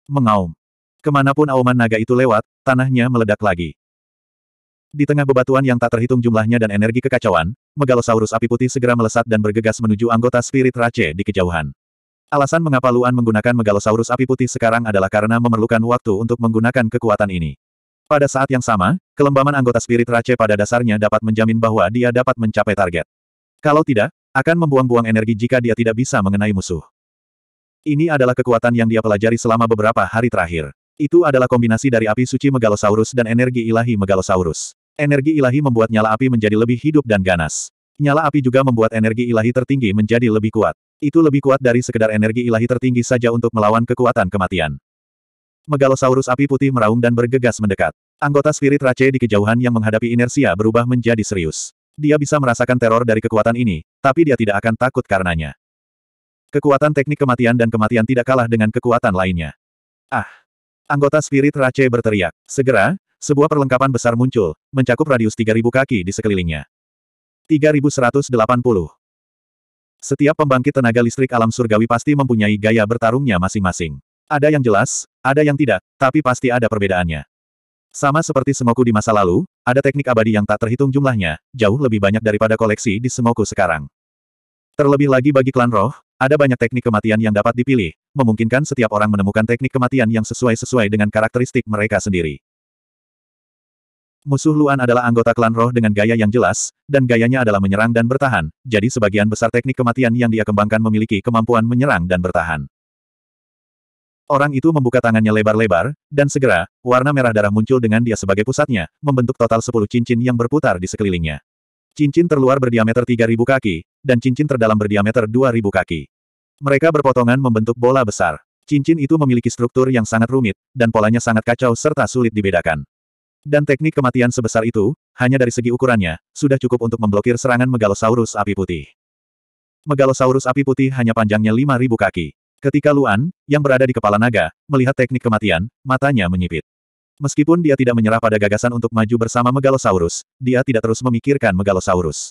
A: Mengaum. Kemanapun auman naga itu lewat, tanahnya meledak lagi. Di tengah bebatuan yang tak terhitung jumlahnya dan energi kekacauan, Megalosaurus api putih segera melesat dan bergegas menuju anggota spirit Rache di kejauhan. Alasan mengapa Luan menggunakan Megalosaurus api putih sekarang adalah karena memerlukan waktu untuk menggunakan kekuatan ini. Pada saat yang sama, kelembaman anggota spirit Rache pada dasarnya dapat menjamin bahwa dia dapat mencapai target. Kalau tidak, akan membuang-buang energi jika dia tidak bisa mengenai musuh. Ini adalah kekuatan yang dia pelajari selama beberapa hari terakhir. Itu adalah kombinasi dari api suci Megalosaurus dan energi ilahi Megalosaurus. Energi ilahi membuat nyala api menjadi lebih hidup dan ganas. Nyala api juga membuat energi ilahi tertinggi menjadi lebih kuat. Itu lebih kuat dari sekedar energi ilahi tertinggi saja untuk melawan kekuatan kematian. Megalosaurus api putih meraung dan bergegas mendekat. Anggota spirit Rache di kejauhan yang menghadapi inersia berubah menjadi serius. Dia bisa merasakan teror dari kekuatan ini, tapi dia tidak akan takut karenanya. Kekuatan teknik kematian dan kematian tidak kalah dengan kekuatan lainnya. Ah! Anggota Spirit Rache berteriak. Segera, sebuah perlengkapan besar muncul, mencakup radius 3.000 kaki di sekelilingnya. 3.180 Setiap pembangkit tenaga listrik alam surgawi pasti mempunyai gaya bertarungnya masing-masing. Ada yang jelas, ada yang tidak, tapi pasti ada perbedaannya. Sama seperti Semoku di masa lalu, ada teknik abadi yang tak terhitung jumlahnya, jauh lebih banyak daripada koleksi di Semoku sekarang. Terlebih lagi bagi klan roh, ada banyak teknik kematian yang dapat dipilih, memungkinkan setiap orang menemukan teknik kematian yang sesuai-sesuai dengan karakteristik mereka sendiri. Musuh Luan adalah anggota klan roh dengan gaya yang jelas, dan gayanya adalah menyerang dan bertahan, jadi sebagian besar teknik kematian yang dia kembangkan memiliki kemampuan menyerang dan bertahan. Orang itu membuka tangannya lebar-lebar, dan segera, warna merah darah muncul dengan dia sebagai pusatnya, membentuk total 10 cincin yang berputar di sekelilingnya. Cincin terluar berdiameter 3.000 kaki, dan cincin terdalam berdiameter 2.000 kaki. Mereka berpotongan membentuk bola besar. Cincin itu memiliki struktur yang sangat rumit, dan polanya sangat kacau serta sulit dibedakan. Dan teknik kematian sebesar itu, hanya dari segi ukurannya, sudah cukup untuk memblokir serangan Megalosaurus api putih. Megalosaurus api putih hanya panjangnya 5.000 kaki. Ketika Luan, yang berada di kepala naga, melihat teknik kematian, matanya menyipit. Meskipun dia tidak menyerah pada gagasan untuk maju bersama Megalosaurus, dia tidak terus memikirkan Megalosaurus.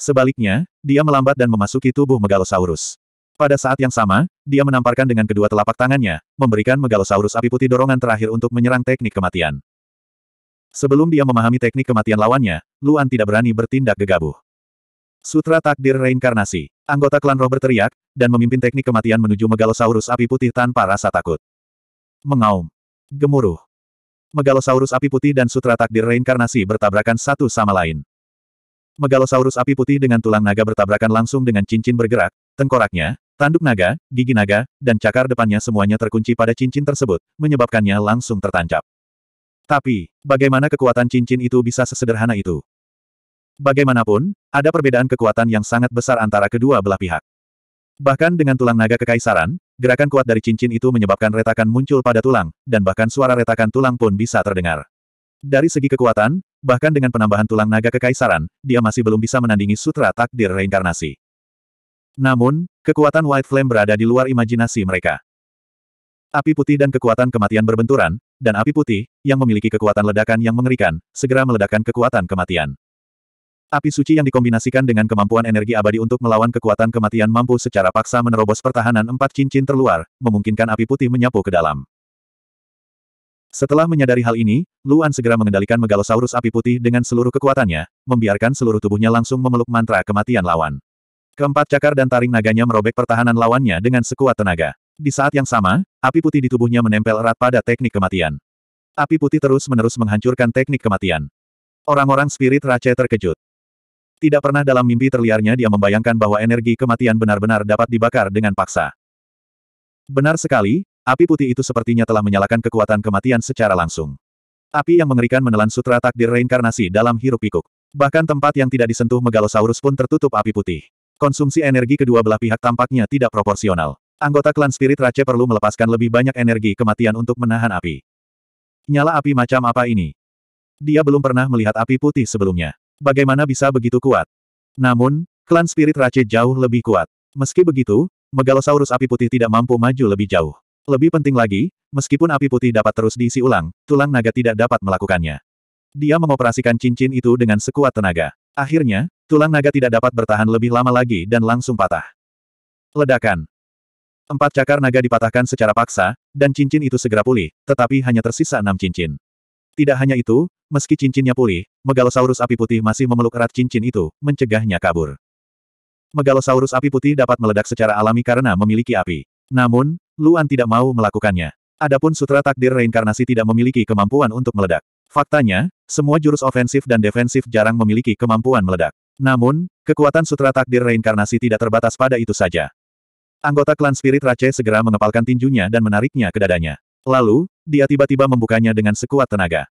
A: Sebaliknya, dia melambat dan memasuki tubuh Megalosaurus. Pada saat yang sama, dia menamparkan dengan kedua telapak tangannya, memberikan Megalosaurus api putih dorongan terakhir untuk menyerang teknik kematian. Sebelum dia memahami teknik kematian lawannya, Luan tidak berani bertindak gegabah. Sutra Takdir Reinkarnasi. Anggota klan Robert teriak dan memimpin teknik kematian menuju Megalosaurus api putih tanpa rasa takut. Mengaum. Gemuruh. Megalosaurus api putih dan Sutra Takdir Reinkarnasi bertabrakan satu sama lain. Megalosaurus api putih dengan tulang naga bertabrakan langsung dengan cincin bergerak, tengkoraknya, Tanduk naga, gigi naga, dan cakar depannya semuanya terkunci pada cincin tersebut, menyebabkannya langsung tertancap. Tapi, bagaimana kekuatan cincin itu bisa sesederhana itu? Bagaimanapun, ada perbedaan kekuatan yang sangat besar antara kedua belah pihak. Bahkan dengan tulang naga kekaisaran, gerakan kuat dari cincin itu menyebabkan retakan muncul pada tulang, dan bahkan suara retakan tulang pun bisa terdengar. Dari segi kekuatan, bahkan dengan penambahan tulang naga kekaisaran, dia masih belum bisa menandingi sutra takdir reinkarnasi. Namun, kekuatan White Flame berada di luar imajinasi mereka. Api putih dan kekuatan kematian berbenturan, dan api putih, yang memiliki kekuatan ledakan yang mengerikan, segera meledakkan kekuatan kematian. Api suci yang dikombinasikan dengan kemampuan energi abadi untuk melawan kekuatan kematian mampu secara paksa menerobos pertahanan empat cincin terluar, memungkinkan api putih menyapu ke dalam. Setelah menyadari hal ini, Luan segera mengendalikan megalosaurus api putih dengan seluruh kekuatannya, membiarkan seluruh tubuhnya langsung memeluk mantra kematian lawan. Keempat cakar dan taring naganya merobek pertahanan lawannya dengan sekuat tenaga. Di saat yang sama, api putih di tubuhnya menempel erat pada teknik kematian. Api putih terus-menerus menghancurkan teknik kematian. Orang-orang spirit Rache terkejut. Tidak pernah dalam mimpi terliarnya dia membayangkan bahwa energi kematian benar-benar dapat dibakar dengan paksa. Benar sekali, api putih itu sepertinya telah menyalakan kekuatan kematian secara langsung. Api yang mengerikan menelan sutra takdir reinkarnasi dalam hiruk pikuk. Bahkan tempat yang tidak disentuh megalosaurus pun tertutup api putih. Konsumsi energi kedua belah pihak tampaknya tidak proporsional. Anggota klan Spirit Race perlu melepaskan lebih banyak energi kematian untuk menahan api. Nyala api macam apa ini? Dia belum pernah melihat api putih sebelumnya. Bagaimana bisa begitu kuat? Namun, klan Spirit Race jauh lebih kuat. Meski begitu, Megalosaurus api putih tidak mampu maju lebih jauh. Lebih penting lagi, meskipun api putih dapat terus diisi ulang, tulang naga tidak dapat melakukannya. Dia mengoperasikan cincin itu dengan sekuat tenaga. Akhirnya, Tulang naga tidak dapat bertahan lebih lama lagi dan langsung patah. Ledakan. Empat cakar naga dipatahkan secara paksa, dan cincin itu segera pulih, tetapi hanya tersisa enam cincin. Tidak hanya itu, meski cincinnya pulih, Megalosaurus api putih masih memeluk erat cincin itu, mencegahnya kabur. Megalosaurus api putih dapat meledak secara alami karena memiliki api. Namun, Luan tidak mau melakukannya. Adapun sutra takdir reinkarnasi tidak memiliki kemampuan untuk meledak. Faktanya, semua jurus ofensif dan defensif jarang memiliki kemampuan meledak. Namun, kekuatan sutra takdir reinkarnasi tidak terbatas pada itu saja. Anggota klan Spirit Rache segera mengepalkan tinjunya dan menariknya ke dadanya. Lalu, dia tiba-tiba membukanya dengan sekuat tenaga.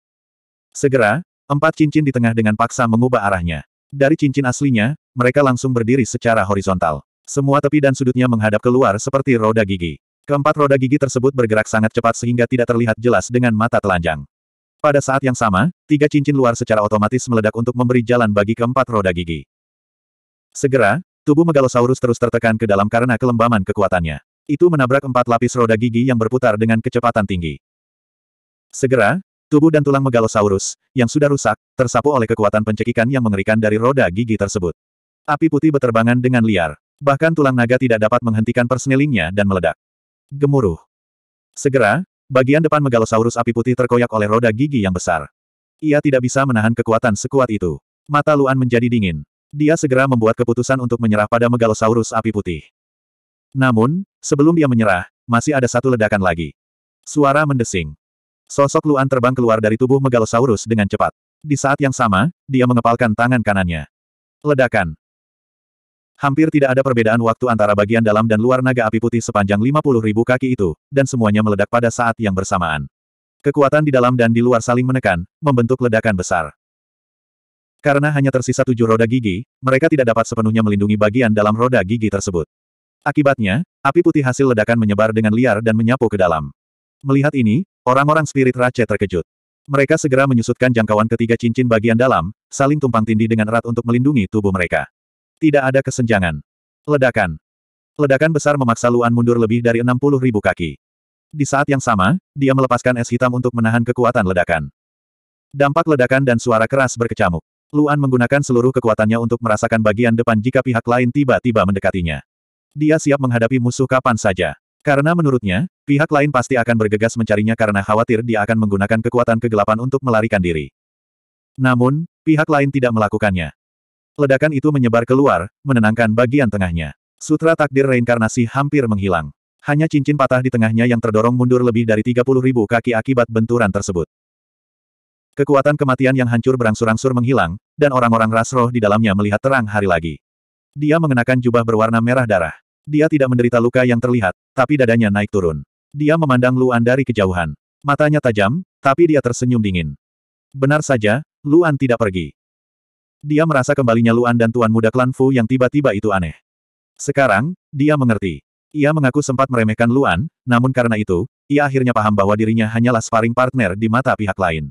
A: Segera, empat cincin di tengah dengan paksa mengubah arahnya. Dari cincin aslinya, mereka langsung berdiri secara horizontal. Semua tepi dan sudutnya menghadap keluar seperti roda gigi. Keempat roda gigi tersebut bergerak sangat cepat sehingga tidak terlihat jelas dengan mata telanjang. Pada saat yang sama, tiga cincin luar secara otomatis meledak untuk memberi jalan bagi keempat roda gigi. Segera, tubuh Megalosaurus terus tertekan ke dalam karena kelembaman kekuatannya. Itu menabrak empat lapis roda gigi yang berputar dengan kecepatan tinggi. Segera, tubuh dan tulang Megalosaurus, yang sudah rusak, tersapu oleh kekuatan pencekikan yang mengerikan dari roda gigi tersebut. Api putih beterbangan dengan liar. Bahkan tulang naga tidak dapat menghentikan persenelingnya dan meledak. Gemuruh. Segera, Bagian depan Megalosaurus api putih terkoyak oleh roda gigi yang besar. Ia tidak bisa menahan kekuatan sekuat itu. Mata Luan menjadi dingin. Dia segera membuat keputusan untuk menyerah pada Megalosaurus api putih. Namun, sebelum dia menyerah, masih ada satu ledakan lagi. Suara mendesing. Sosok Luan terbang keluar dari tubuh Megalosaurus dengan cepat. Di saat yang sama, dia mengepalkan tangan kanannya. Ledakan. Hampir tidak ada perbedaan waktu antara bagian dalam dan luar naga api putih sepanjang 50.000 kaki itu, dan semuanya meledak pada saat yang bersamaan. Kekuatan di dalam dan di luar saling menekan, membentuk ledakan besar. Karena hanya tersisa tujuh roda gigi, mereka tidak dapat sepenuhnya melindungi bagian dalam roda gigi tersebut. Akibatnya, api putih hasil ledakan menyebar dengan liar dan menyapu ke dalam. Melihat ini, orang-orang spirit race terkejut. Mereka segera menyusutkan jangkauan ketiga cincin bagian dalam, saling tumpang tindih dengan erat untuk melindungi tubuh mereka. Tidak ada kesenjangan. Ledakan. Ledakan besar memaksa Luan mundur lebih dari 60 ribu kaki. Di saat yang sama, dia melepaskan es hitam untuk menahan kekuatan ledakan. Dampak ledakan dan suara keras berkecamuk. Luan menggunakan seluruh kekuatannya untuk merasakan bagian depan jika pihak lain tiba-tiba mendekatinya. Dia siap menghadapi musuh kapan saja. Karena menurutnya, pihak lain pasti akan bergegas mencarinya karena khawatir dia akan menggunakan kekuatan kegelapan untuk melarikan diri. Namun, pihak lain tidak melakukannya. Ledakan itu menyebar keluar, menenangkan bagian tengahnya. Sutra takdir reinkarnasi hampir menghilang. Hanya cincin patah di tengahnya yang terdorong mundur lebih dari 30 ribu kaki akibat benturan tersebut. Kekuatan kematian yang hancur berangsur-angsur menghilang, dan orang-orang rasroh di dalamnya melihat terang hari lagi. Dia mengenakan jubah berwarna merah darah. Dia tidak menderita luka yang terlihat, tapi dadanya naik turun. Dia memandang Luan dari kejauhan. Matanya tajam, tapi dia tersenyum dingin. Benar saja, Luan tidak pergi. Dia merasa kembalinya Luan dan Tuan Muda Klan Fu yang tiba-tiba itu aneh. Sekarang, dia mengerti. Ia mengaku sempat meremehkan Luan, namun karena itu, ia akhirnya paham bahwa dirinya hanyalah sparring partner di mata pihak lain.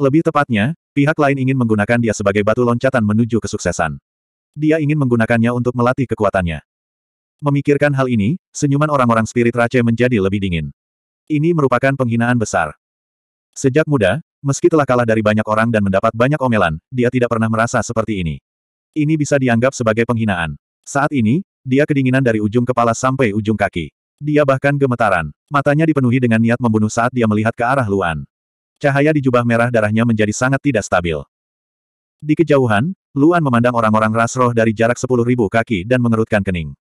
A: Lebih tepatnya, pihak lain ingin menggunakan dia sebagai batu loncatan menuju kesuksesan. Dia ingin menggunakannya untuk melatih kekuatannya. Memikirkan hal ini, senyuman orang-orang spirit Rache menjadi lebih dingin. Ini merupakan penghinaan besar. Sejak muda, Meski telah kalah dari banyak orang dan mendapat banyak omelan, dia tidak pernah merasa seperti ini. Ini bisa dianggap sebagai penghinaan. Saat ini, dia kedinginan dari ujung kepala sampai ujung kaki. Dia bahkan gemetaran. Matanya dipenuhi dengan niat membunuh saat dia melihat ke arah Luan. Cahaya di jubah merah darahnya menjadi sangat tidak stabil. Di kejauhan, Luan memandang orang-orang ras roh dari jarak 10.000 kaki dan mengerutkan kening.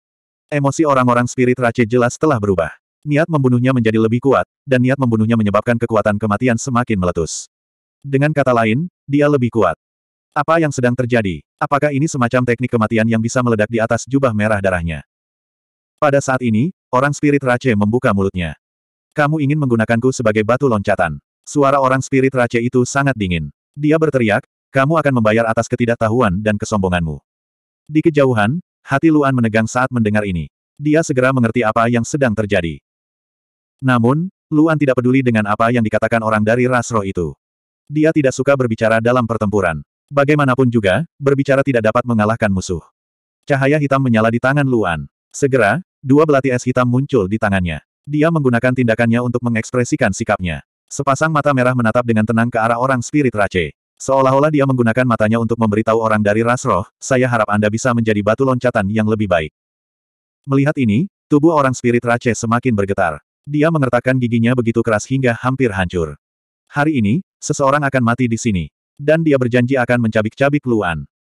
A: Emosi orang-orang spirit race jelas telah berubah. Niat membunuhnya menjadi lebih kuat, dan niat membunuhnya menyebabkan kekuatan kematian semakin meletus. Dengan kata lain, dia lebih kuat. Apa yang sedang terjadi? Apakah ini semacam teknik kematian yang bisa meledak di atas jubah merah darahnya? Pada saat ini, orang spirit Rache membuka mulutnya. Kamu ingin menggunakanku sebagai batu loncatan. Suara orang spirit Rache itu sangat dingin. Dia berteriak, kamu akan membayar atas ketidaktahuan dan kesombonganmu. Di kejauhan, hati Luan menegang saat mendengar ini. Dia segera mengerti apa yang sedang terjadi. Namun, Luan tidak peduli dengan apa yang dikatakan orang dari ras roh itu. Dia tidak suka berbicara dalam pertempuran. Bagaimanapun juga, berbicara tidak dapat mengalahkan musuh. Cahaya hitam menyala di tangan Luan. Segera, dua belati es hitam muncul di tangannya. Dia menggunakan tindakannya untuk mengekspresikan sikapnya. Sepasang mata merah menatap dengan tenang ke arah orang spirit Rache. Seolah-olah dia menggunakan matanya untuk memberitahu orang dari ras roh, saya harap Anda bisa menjadi batu loncatan yang lebih baik. Melihat ini, tubuh orang spirit Rache semakin bergetar. Dia mengertakkan giginya begitu keras hingga hampir hancur. Hari ini, seseorang akan mati di sini. Dan dia berjanji akan mencabik-cabik Luan.